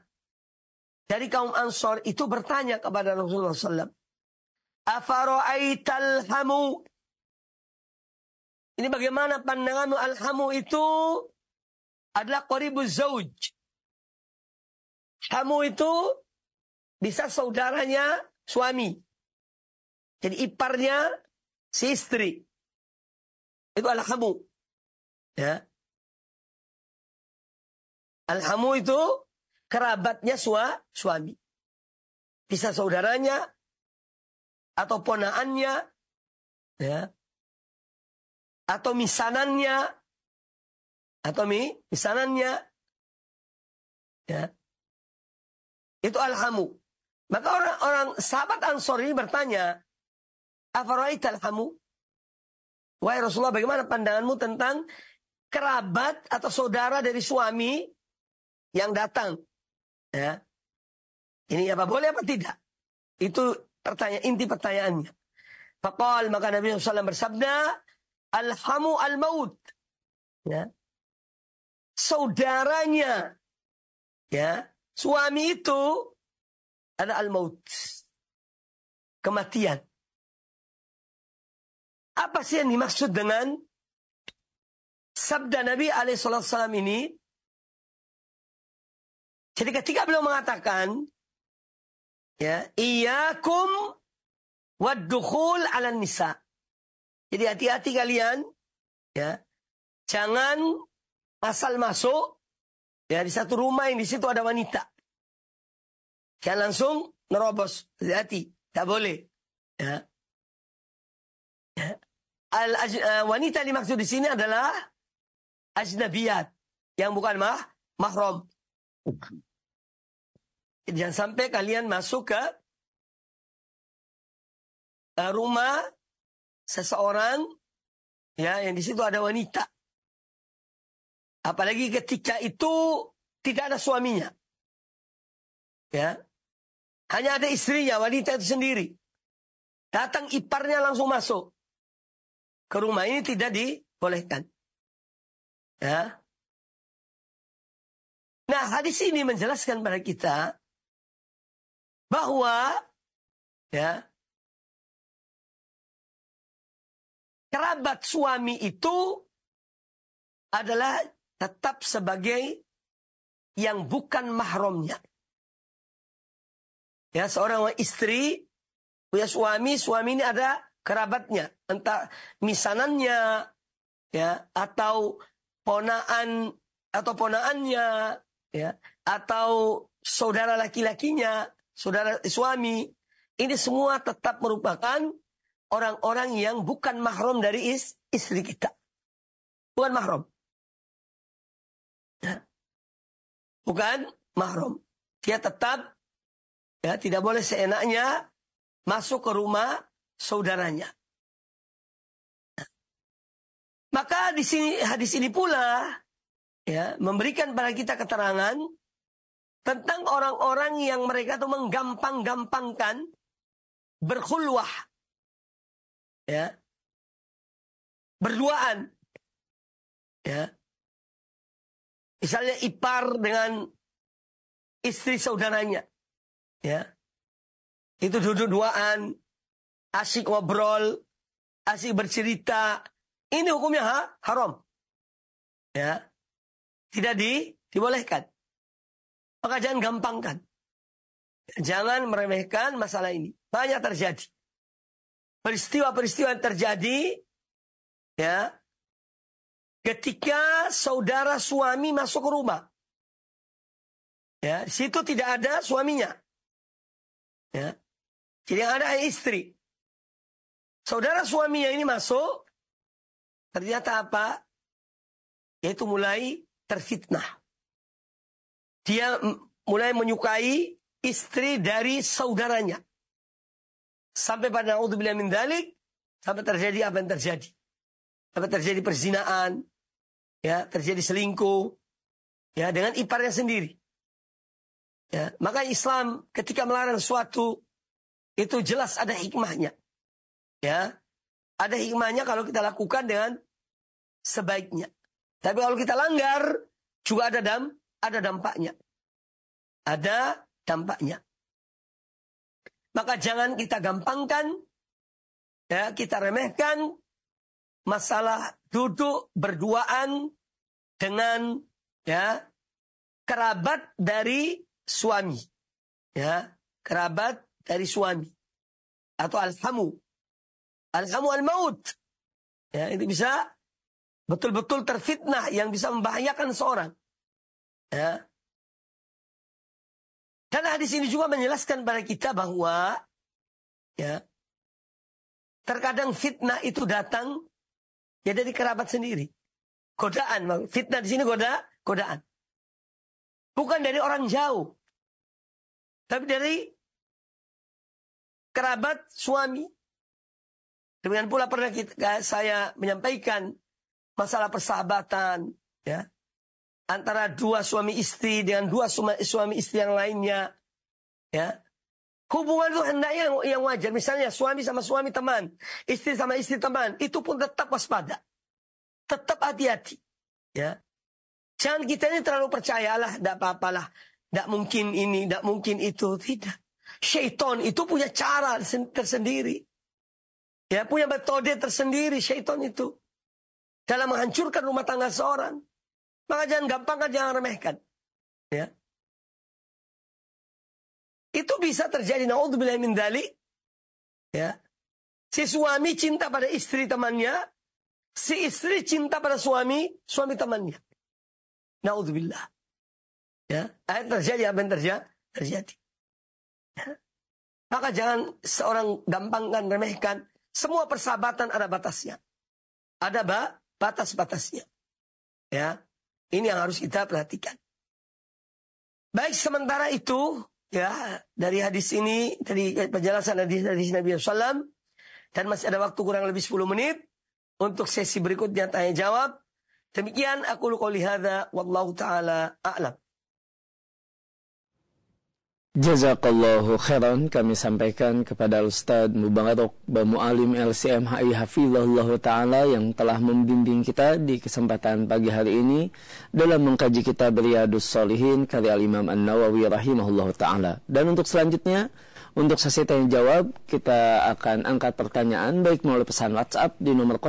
dari kaum Ansor itu bertanya kepada Rasulullah SAW. Afaro'aital hamu. Ini bagaimana pandanganmu alhamu itu adalah koribu zauj. Hamu itu bisa saudaranya suami. Jadi iparnya si istri itu alhamu ya alhamu itu kerabatnya sua, suami bisa saudaranya atau ponaannya ya atau misanannya atau mi misanannya ya itu alhamu maka orang-orang sahabat Ansori bertanya Afaraita alhamu. Wahai Rasulullah, bagaimana pandanganmu tentang kerabat atau saudara dari suami yang datang? Ya. Ini apa boleh apa tidak? Itu pertanyaan inti pertanyaannya. Faqal maka Nabi SAW bersabda, Alhamu al-maut. Ya. Saudaranya, ya, suami itu ada al-maut. Kematian. Apa sih yang dimaksud dengan sabda Nabi alaihissalam ini? Jadi ketika beliau mengatakan, ya, kum wadhuul ala nisa. Jadi hati-hati kalian, ya, jangan asal masuk ya di satu rumah yang di situ ada wanita. Jangan langsung nerobos, hati-hati, tak boleh. Ya. ya al -aj eh, wanita yang dimaksud di sini adalah ajnabiyat yang bukan mah mahram. Jangan sampai kalian masuk ke eh, rumah seseorang ya yang di situ ada wanita. Apalagi ketika itu tidak ada suaminya. Ya. Hanya ada istrinya, wanita itu sendiri. Datang iparnya langsung masuk ke rumah ini tidak dibolehkan. Ya. Nah, hadis ini menjelaskan pada kita bahwa ya kerabat suami itu adalah tetap sebagai yang bukan mahramnya. Ya, seorang istri punya suami, suami ini ada kerabatnya, entah misanannya ya atau ponaan atau ponaannya ya atau saudara laki-lakinya, saudara suami. Ini semua tetap merupakan orang-orang yang bukan mahram dari is, istri kita. Bukan mahram. Ya. Bukan mahram. Dia tetap ya tidak boleh seenaknya masuk ke rumah saudaranya. Maka di sini hadis ini pula ya memberikan pada kita keterangan tentang orang-orang yang mereka tuh menggampang-gampangkan berkhulwah ya berduaan ya misalnya ipar dengan istri saudaranya ya itu duduk duaan Asik ngobrol, asik bercerita. Ini hukumnya ha? haram. Ya. Tidak di, dibolehkan. Maka jangan gampangkan. Jangan meremehkan masalah ini. Banyak terjadi. Peristiwa-peristiwa yang terjadi ya ketika saudara suami masuk ke rumah. Ya, situ tidak ada suaminya. Ya. Jadi ada istri. Saudara suaminya ini masuk, ternyata apa? Yaitu mulai terfitnah. Dia mulai menyukai istri dari saudaranya. Sampai pada naudzubillah min dalik, sampai terjadi apa yang terjadi. Sampai terjadi perzinaan, ya, terjadi selingkuh, ya, dengan iparnya sendiri. Ya, maka Islam ketika melarang suatu itu jelas ada hikmahnya. Ya, ada hikmahnya kalau kita lakukan dengan sebaiknya. Tapi kalau kita langgar, juga ada dam, ada dampaknya. Ada dampaknya. Maka jangan kita gampangkan, ya, kita remehkan masalah duduk berduaan dengan ya kerabat dari suami. Ya, kerabat dari suami atau alhamu al wal maut Ya, itu bisa betul-betul terfitnah yang bisa membahayakan seorang. Ya. Karena hadis ini juga menjelaskan pada kita bahwa ya terkadang fitnah itu datang ya dari kerabat sendiri. Godaan, fitnah di sini goda, godaan. Bukan dari orang jauh. Tapi dari kerabat suami, Demikian pula pernah kita, saya menyampaikan masalah persahabatan ya antara dua suami istri dengan dua suami istri yang lainnya ya hubungan itu hendak yang, yang wajar misalnya suami sama suami teman istri sama istri teman itu pun tetap waspada tetap hati-hati ya jangan kita ini terlalu percayalah tidak apa-apalah tidak mungkin ini tidak mungkin itu tidak syaiton itu punya cara tersendiri Ya punya metode tersendiri syaitan itu. Dalam menghancurkan rumah tangga seorang. Maka jangan gampang jangan remehkan. Ya. Itu bisa terjadi. Na'udzubillah min dali. Ya. Si suami cinta pada istri temannya. Si istri cinta pada suami. Suami temannya. Na'udzubillah. Ya. Ayat terjadi apa yang terjadi? Terjadi. Ya. Maka jangan seorang gampangkan remehkan semua persahabatan ada batasnya. Ada ba batas-batasnya. Ya. Ini yang harus kita perhatikan. Baik sementara itu ya dari hadis ini dari penjelasan hadis hadis Nabi SAW dan masih ada waktu kurang lebih 10 menit untuk sesi berikutnya tanya jawab. Demikian aku lu qouli wallahu taala a'lam. Jazakallahu khairan kami sampaikan kepada Ustadz Mubarak Alim LCMHI Hafizullah Ta'ala yang telah membimbing kita di kesempatan pagi hari ini dalam mengkaji kita Riyadus Solihin karya Imam An-Nawawi Rahimahullah Ta'ala. Dan untuk selanjutnya, untuk sesi tanya jawab, kita akan angkat pertanyaan baik melalui pesan WhatsApp di nomor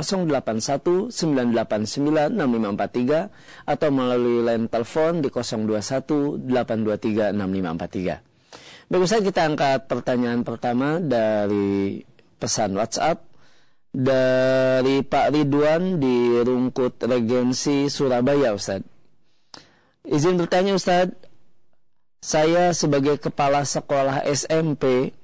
0819896543 atau melalui line telepon di 0218236543. Baik Ustaz kita angkat pertanyaan pertama dari pesan WhatsApp dari Pak Ridwan di Rungkut Regensi Surabaya Ustaz. Izin bertanya Ustaz, saya sebagai kepala sekolah SMP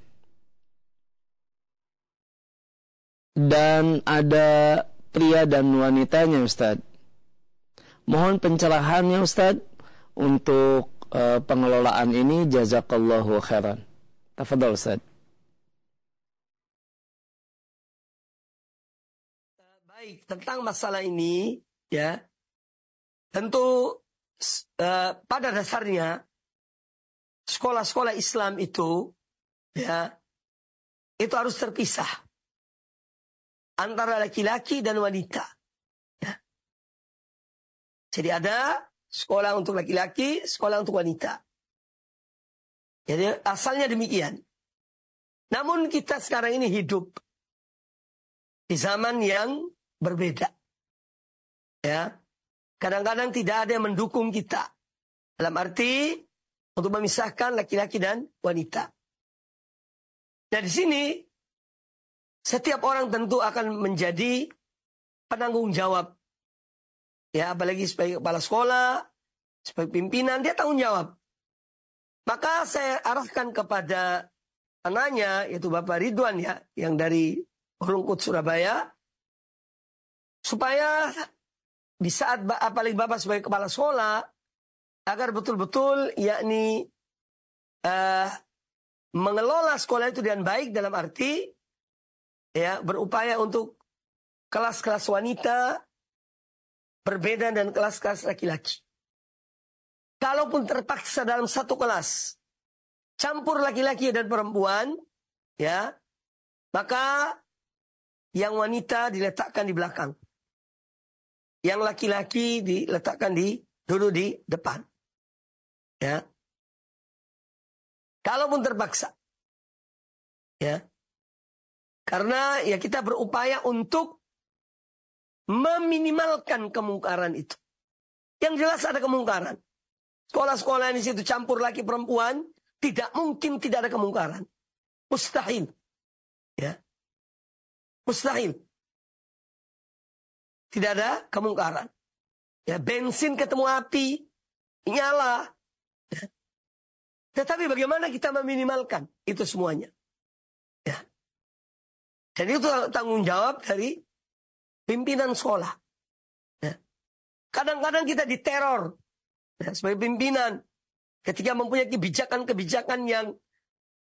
dan ada pria dan wanitanya Ustaz. Mohon pencerahannya Ustaz untuk uh, pengelolaan ini jazakallahu khairan. Tafadhol Ustaz. Baik, tentang masalah ini ya. Tentu uh, pada dasarnya sekolah-sekolah Islam itu ya itu harus terpisah antara laki-laki dan wanita. Ya. Jadi ada Sekolah untuk laki-laki, sekolah untuk wanita. Jadi asalnya demikian. Namun kita sekarang ini hidup di zaman yang berbeda. Ya. Kadang-kadang tidak ada yang mendukung kita. Dalam arti untuk memisahkan laki-laki dan wanita. Nah di sini setiap orang tentu akan menjadi penanggung jawab ya apalagi sebagai kepala sekolah, sebagai pimpinan dia tanggung jawab. Maka saya arahkan kepada anaknya yaitu Bapak Ridwan ya yang dari Rungkut Surabaya supaya di saat apalagi Bapak sebagai kepala sekolah agar betul-betul yakni uh, mengelola sekolah itu dengan baik dalam arti ya berupaya untuk kelas-kelas wanita Berbeda dan kelas-kelas laki-laki. Kalaupun terpaksa dalam satu kelas, campur laki-laki dan perempuan, ya, maka yang wanita diletakkan di belakang. Yang laki-laki diletakkan di dulu di depan. Ya. Kalaupun terpaksa. Ya. Karena ya kita berupaya untuk meminimalkan kemungkaran itu. Yang jelas ada kemungkaran. Sekolah-sekolah di situ campur laki perempuan, tidak mungkin tidak ada kemungkaran. Mustahil. Ya. Mustahil. Tidak ada kemungkaran. Ya, bensin ketemu api, nyala. Ya. Tetapi bagaimana kita meminimalkan itu semuanya? Ya. Jadi itu tanggung jawab dari Pimpinan sekolah. Ya. Kadang-kadang kita diteror ya, sebagai pimpinan ketika mempunyai kebijakan-kebijakan yang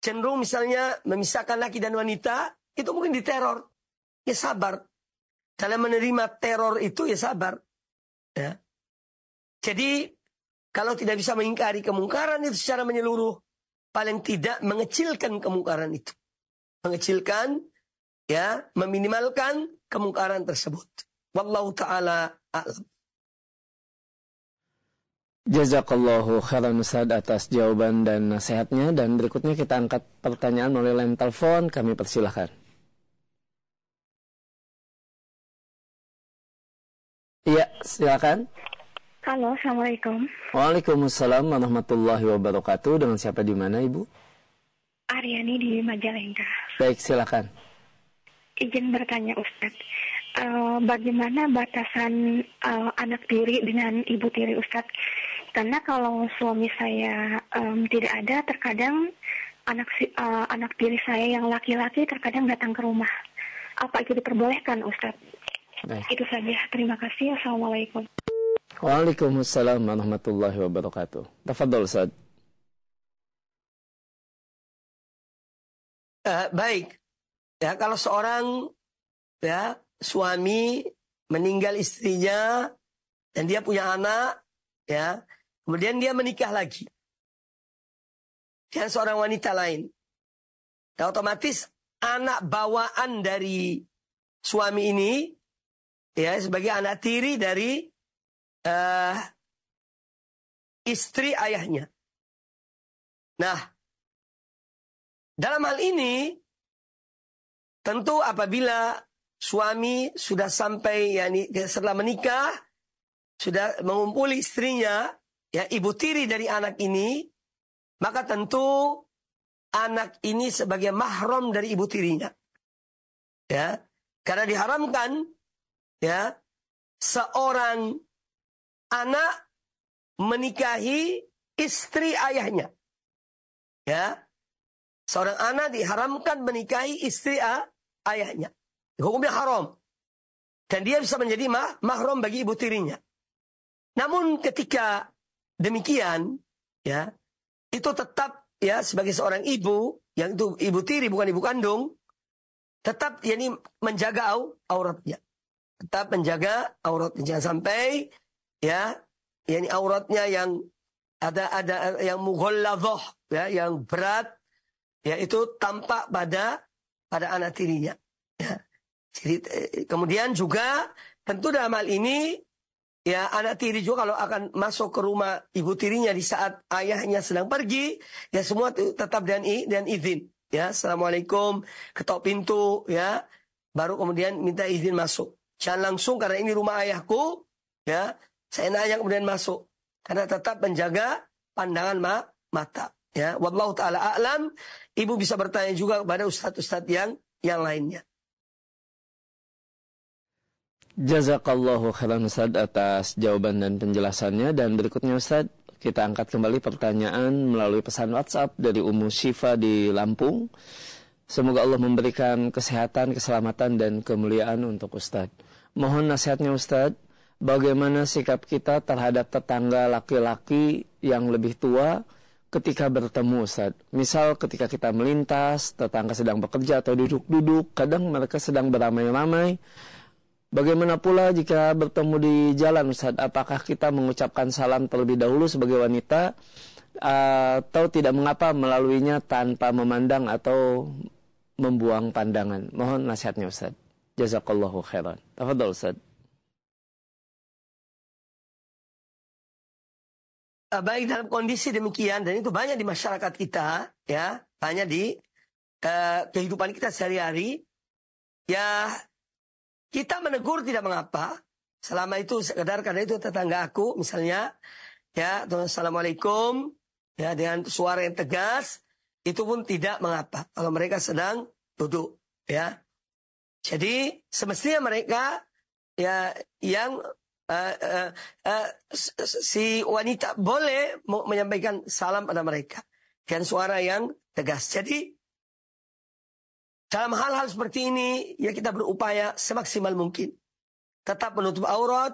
cenderung misalnya memisahkan laki dan wanita itu mungkin diteror. Ya sabar. kalau menerima teror itu ya sabar. Ya. Jadi kalau tidak bisa mengingkari kemungkaran itu secara menyeluruh, paling tidak mengecilkan kemungkaran itu. Mengecilkan ya meminimalkan kemungkaran tersebut. Wallahu taala a'lam. Jazakallahu khairan Ustaz atas jawaban dan nasihatnya dan berikutnya kita angkat pertanyaan melalui line telepon kami persilahkan. Iya, silakan. Halo, Assalamualaikum. Waalaikumsalam warahmatullahi wabarakatuh. Dengan siapa di mana, Ibu? Aryani di Majalengka. Baik, silakan izin bertanya Ustadz, uh, eh, bagaimana batasan uh, anak tiri dengan ibu tiri Ustadz? Karena kalau suami saya um, tidak ada, terkadang anak uh, anak tiri saya yang laki-laki terkadang datang ke rumah. Apa itu diperbolehkan Ustadz? Baik. Itu saja. Terima kasih. Assalamualaikum. Waalaikumsalam warahmatullahi wabarakatuh. Tafadhol Ustaz. Uh, baik, Ya, kalau seorang ya suami meninggal istrinya dan dia punya anak, ya, kemudian dia menikah lagi dengan seorang wanita lain. Dan ya, otomatis anak bawaan dari suami ini ya sebagai anak tiri dari uh, istri ayahnya. Nah, dalam hal ini Tentu apabila suami sudah sampai ya yakni setelah menikah sudah mengumpuli istrinya ya ibu tiri dari anak ini maka tentu anak ini sebagai mahram dari ibu tirinya ya karena diharamkan ya seorang anak menikahi istri ayahnya ya seorang anak diharamkan menikahi istri A, ayahnya. Hukumnya haram. Dan dia bisa menjadi mah, mahram bagi ibu tirinya. Namun ketika demikian, ya itu tetap ya sebagai seorang ibu yang itu ibu tiri bukan ibu kandung, tetap ya ini menjaga au, auratnya. Tetap menjaga auratnya jangan sampai ya ini auratnya yang ada ada yang mughalladhah ya yang berat ya, itu tampak pada pada anak tirinya. Ya. Jadi eh, kemudian juga tentu dalam hal ini ya anak tiri juga kalau akan masuk ke rumah ibu tirinya di saat ayahnya sedang pergi ya semua tetap dan dan izin ya assalamualaikum ketok pintu ya baru kemudian minta izin masuk jangan langsung karena ini rumah ayahku ya saya nanya kemudian masuk karena tetap menjaga pandangan ma mata Ya, wallahu taala a'lam. Ibu bisa bertanya juga kepada ustaz-ustaz yang yang lainnya. Jazakallahu khairan Ustaz atas jawaban dan penjelasannya dan berikutnya Ustaz kita angkat kembali pertanyaan melalui pesan WhatsApp dari Umu Syifa di Lampung. Semoga Allah memberikan kesehatan, keselamatan dan kemuliaan untuk Ustaz. Mohon nasihatnya Ustaz, bagaimana sikap kita terhadap tetangga laki-laki yang lebih tua? ketika bertemu Ustaz. Misal ketika kita melintas, tetangga sedang bekerja atau duduk-duduk, kadang mereka sedang beramai-ramai. Bagaimana pula jika bertemu di jalan Ustaz? Apakah kita mengucapkan salam terlebih dahulu sebagai wanita atau tidak mengapa melaluinya tanpa memandang atau membuang pandangan? Mohon nasihatnya Ustaz. Jazakallahu khairan. Tafadhol Ustaz. Eh, baik dalam kondisi demikian dan itu banyak di masyarakat kita ya banyak di eh, kehidupan kita sehari-hari ya kita menegur tidak mengapa selama itu sekedar karena itu tetangga aku misalnya ya assalamualaikum ya dengan suara yang tegas itu pun tidak mengapa kalau mereka sedang duduk ya jadi semestinya mereka ya yang uh, uh, si wanita boleh menyampaikan salam pada mereka dengan suara yang tegas. Jadi dalam hal-hal seperti ini ya kita berupaya semaksimal mungkin tetap menutup aurat,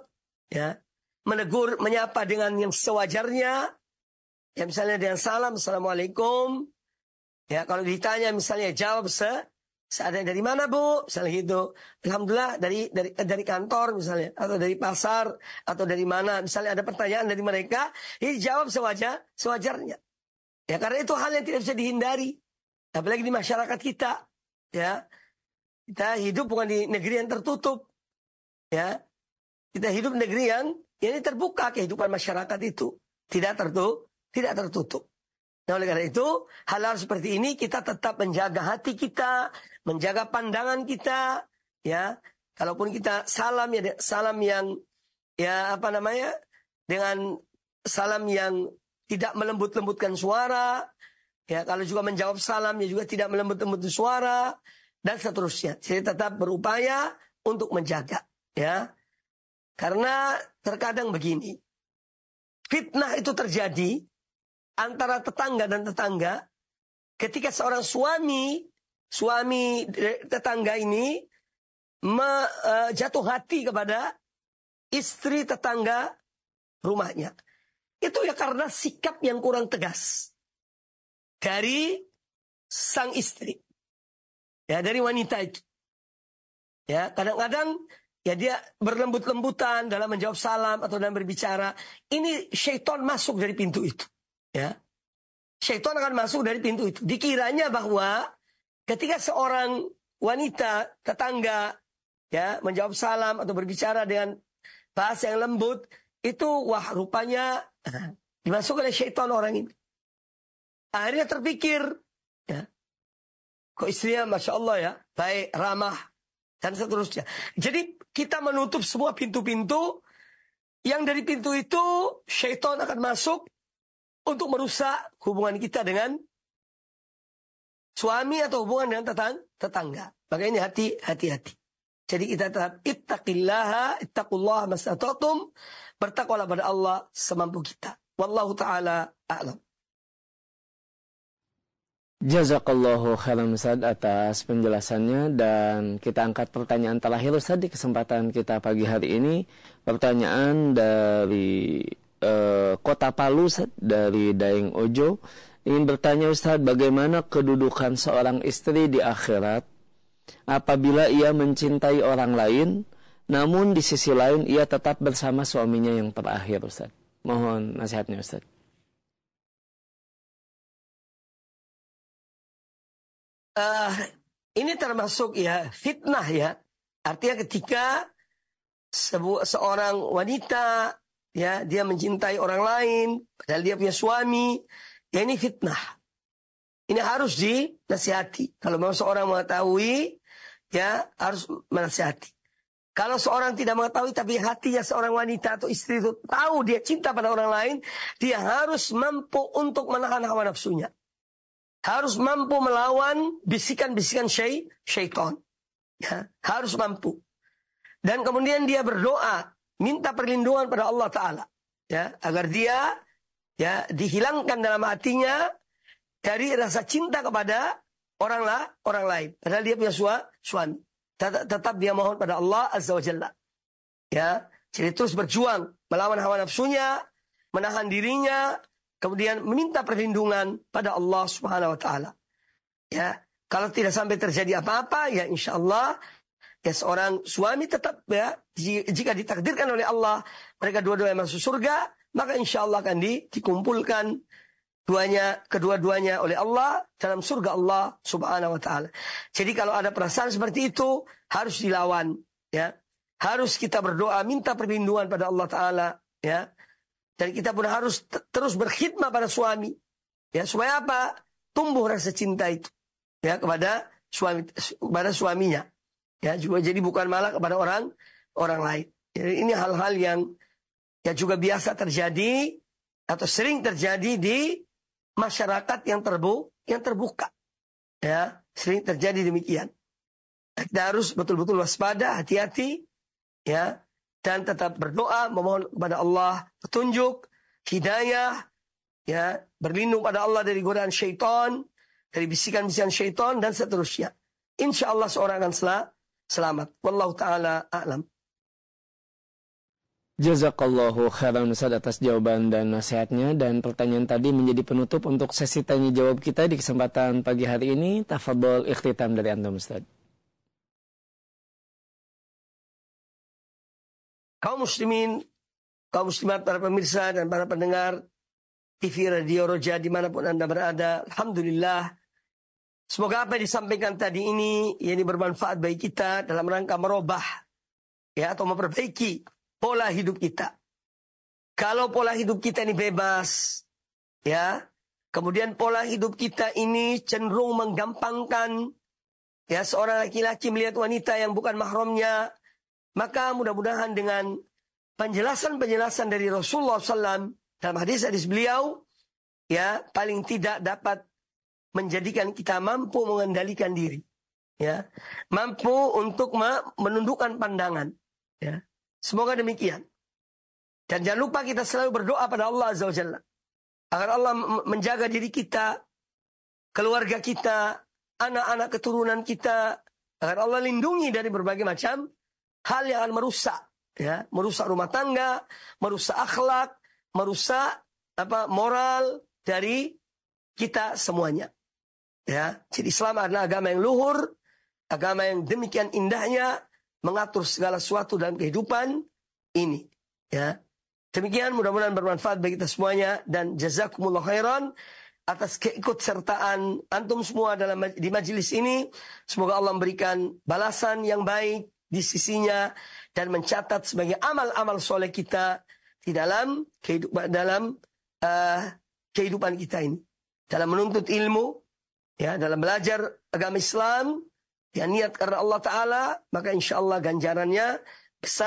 ya menegur, menyapa dengan yang sewajarnya, ya misalnya dengan salam, assalamualaikum. Ya kalau ditanya misalnya jawab se Seadanya dari mana bu? Misalnya gitu. Alhamdulillah dari dari eh, dari kantor misalnya, atau dari pasar, atau dari mana? Misalnya ada pertanyaan dari mereka, ini jawab sewajar sewajarnya. Ya karena itu hal yang tidak bisa dihindari. Apalagi di masyarakat kita, ya kita hidup bukan di negeri yang tertutup, ya kita hidup negeri yang ini terbuka kehidupan masyarakat itu tidak tertutup, tidak tertutup. Nah oleh karena itu hal-hal seperti ini kita tetap menjaga hati kita, menjaga pandangan kita, ya. Kalaupun kita salam ya salam yang ya apa namanya dengan salam yang tidak melembut-lembutkan suara, ya kalau juga menjawab salam ya juga tidak melembut-lembutkan suara dan seterusnya. Jadi tetap berupaya untuk menjaga, ya. Karena terkadang begini, fitnah itu terjadi antara tetangga dan tetangga ketika seorang suami suami tetangga ini me, uh, jatuh hati kepada istri tetangga rumahnya. Itu ya karena sikap yang kurang tegas dari sang istri. Ya, dari wanita itu. Ya, kadang-kadang ya dia berlembut-lembutan dalam menjawab salam atau dalam berbicara. Ini syaitan masuk dari pintu itu ya syaitan akan masuk dari pintu itu. Dikiranya bahwa ketika seorang wanita tetangga ya menjawab salam atau berbicara dengan bahasa yang lembut itu wah rupanya <clears throat> dimasuk oleh syaitan orang ini. Akhirnya terpikir ya kok istrinya masya Allah ya baik ramah dan seterusnya. Jadi kita menutup semua pintu-pintu yang dari pintu itu syaitan akan masuk untuk merusak hubungan kita dengan suami atau hubungan dengan tetang, tetangga. Maka ini hati hati hati. Jadi kita tetap ittaqillaha ittaqullah masatotum bertakwalah pada Allah semampu kita. Wallahu taala a'lam. Jazakallahu khairan Ustaz atas penjelasannya dan kita angkat pertanyaan terakhir Ustaz di kesempatan kita pagi hari ini. Pertanyaan dari Eh, kota Palu dari Daeng Ojo ingin bertanya Ustaz bagaimana kedudukan seorang istri di akhirat apabila ia mencintai orang lain namun di sisi lain ia tetap bersama suaminya yang terakhir Ustaz. Mohon nasihatnya Ustaz. Uh, ini termasuk ya fitnah ya. Artinya ketika sebu seorang wanita ya dia mencintai orang lain padahal dia punya suami ya ini fitnah ini harus dinasihati kalau memang seorang mengetahui ya harus menasihati kalau seorang tidak mengetahui tapi hatinya seorang wanita atau istri itu tahu dia cinta pada orang lain dia harus mampu untuk menahan hawa nafsunya harus mampu melawan bisikan-bisikan syaitan ya harus mampu dan kemudian dia berdoa minta perlindungan pada Allah Ta'ala. Ya, agar dia ya dihilangkan dalam hatinya dari rasa cinta kepada orang lah orang lain. Padahal dia punya suami. Tetap, tetap dia mohon pada Allah Azza wa Jalla. Ya, jadi terus berjuang melawan hawa nafsunya, menahan dirinya, kemudian meminta perlindungan pada Allah Subhanahu wa taala. Ya, kalau tidak sampai terjadi apa-apa, ya insya Allah ya seorang suami tetap ya jika ditakdirkan oleh Allah mereka dua-duanya masuk surga maka insya Allah akan di, dikumpulkan duanya kedua-duanya oleh Allah dalam surga Allah Subhanahu wa taala. Jadi kalau ada perasaan seperti itu harus dilawan ya. Harus kita berdoa minta perlindungan pada Allah taala ya. Dan kita pun harus terus berkhidmat pada suami ya supaya apa? tumbuh rasa cinta itu ya kepada suami kepada suaminya Ya juga jadi bukan malah kepada orang orang lain. Jadi ini hal-hal yang ya juga biasa terjadi atau sering terjadi di masyarakat yang terbu yang terbuka. Ya, sering terjadi demikian. Kita harus betul-betul waspada, hati-hati ya dan tetap berdoa memohon kepada Allah petunjuk, hidayah ya, berlindung pada Allah dari godaan syaitan, dari bisikan-bisikan syaitan dan seterusnya. Insya Allah seorang akan selamat selamat. Wallahu taala a'lam. Jazakallahu khairan Ustaz atas jawaban dan nasihatnya dan pertanyaan tadi menjadi penutup untuk sesi tanya jawab kita di kesempatan pagi hari ini. Tafadhol ikhtitam dari antum Ustaz. Kaum muslimin, kaum muslimat, para pemirsa dan para pendengar TV Radio Roja dimanapun Anda berada. Alhamdulillah Semoga apa yang disampaikan tadi ini yang bermanfaat bagi kita dalam rangka merubah ya atau memperbaiki pola hidup kita. Kalau pola hidup kita ini bebas, ya, kemudian pola hidup kita ini cenderung menggampangkan ya seorang laki-laki melihat wanita yang bukan mahramnya, maka mudah-mudahan dengan penjelasan-penjelasan dari Rasulullah SAW dalam hadis-hadis beliau, ya paling tidak dapat menjadikan kita mampu mengendalikan diri. Ya. Mampu untuk menundukkan pandangan. Ya. Semoga demikian. Dan jangan lupa kita selalu berdoa pada Allah Azza wajalla Agar Allah menjaga diri kita, keluarga kita, anak-anak keturunan kita. Agar Allah lindungi dari berbagai macam hal yang akan merusak. ya Merusak rumah tangga, merusak akhlak, merusak apa moral dari kita semuanya. Ya, jadi Islam adalah agama yang luhur, agama yang demikian indahnya mengatur segala sesuatu dalam kehidupan ini. Ya. Demikian mudah-mudahan bermanfaat bagi kita semuanya dan jazakumullah khairan atas keikutsertaan antum semua dalam di majelis ini. Semoga Allah memberikan balasan yang baik di sisinya dan mencatat sebagai amal-amal soleh kita di dalam kehidupan dalam uh, kehidupan kita ini. Dalam menuntut ilmu, ya dalam belajar agama Islam, yang niat karena Allah Ta'ala, maka insya Allah ganjarannya besar.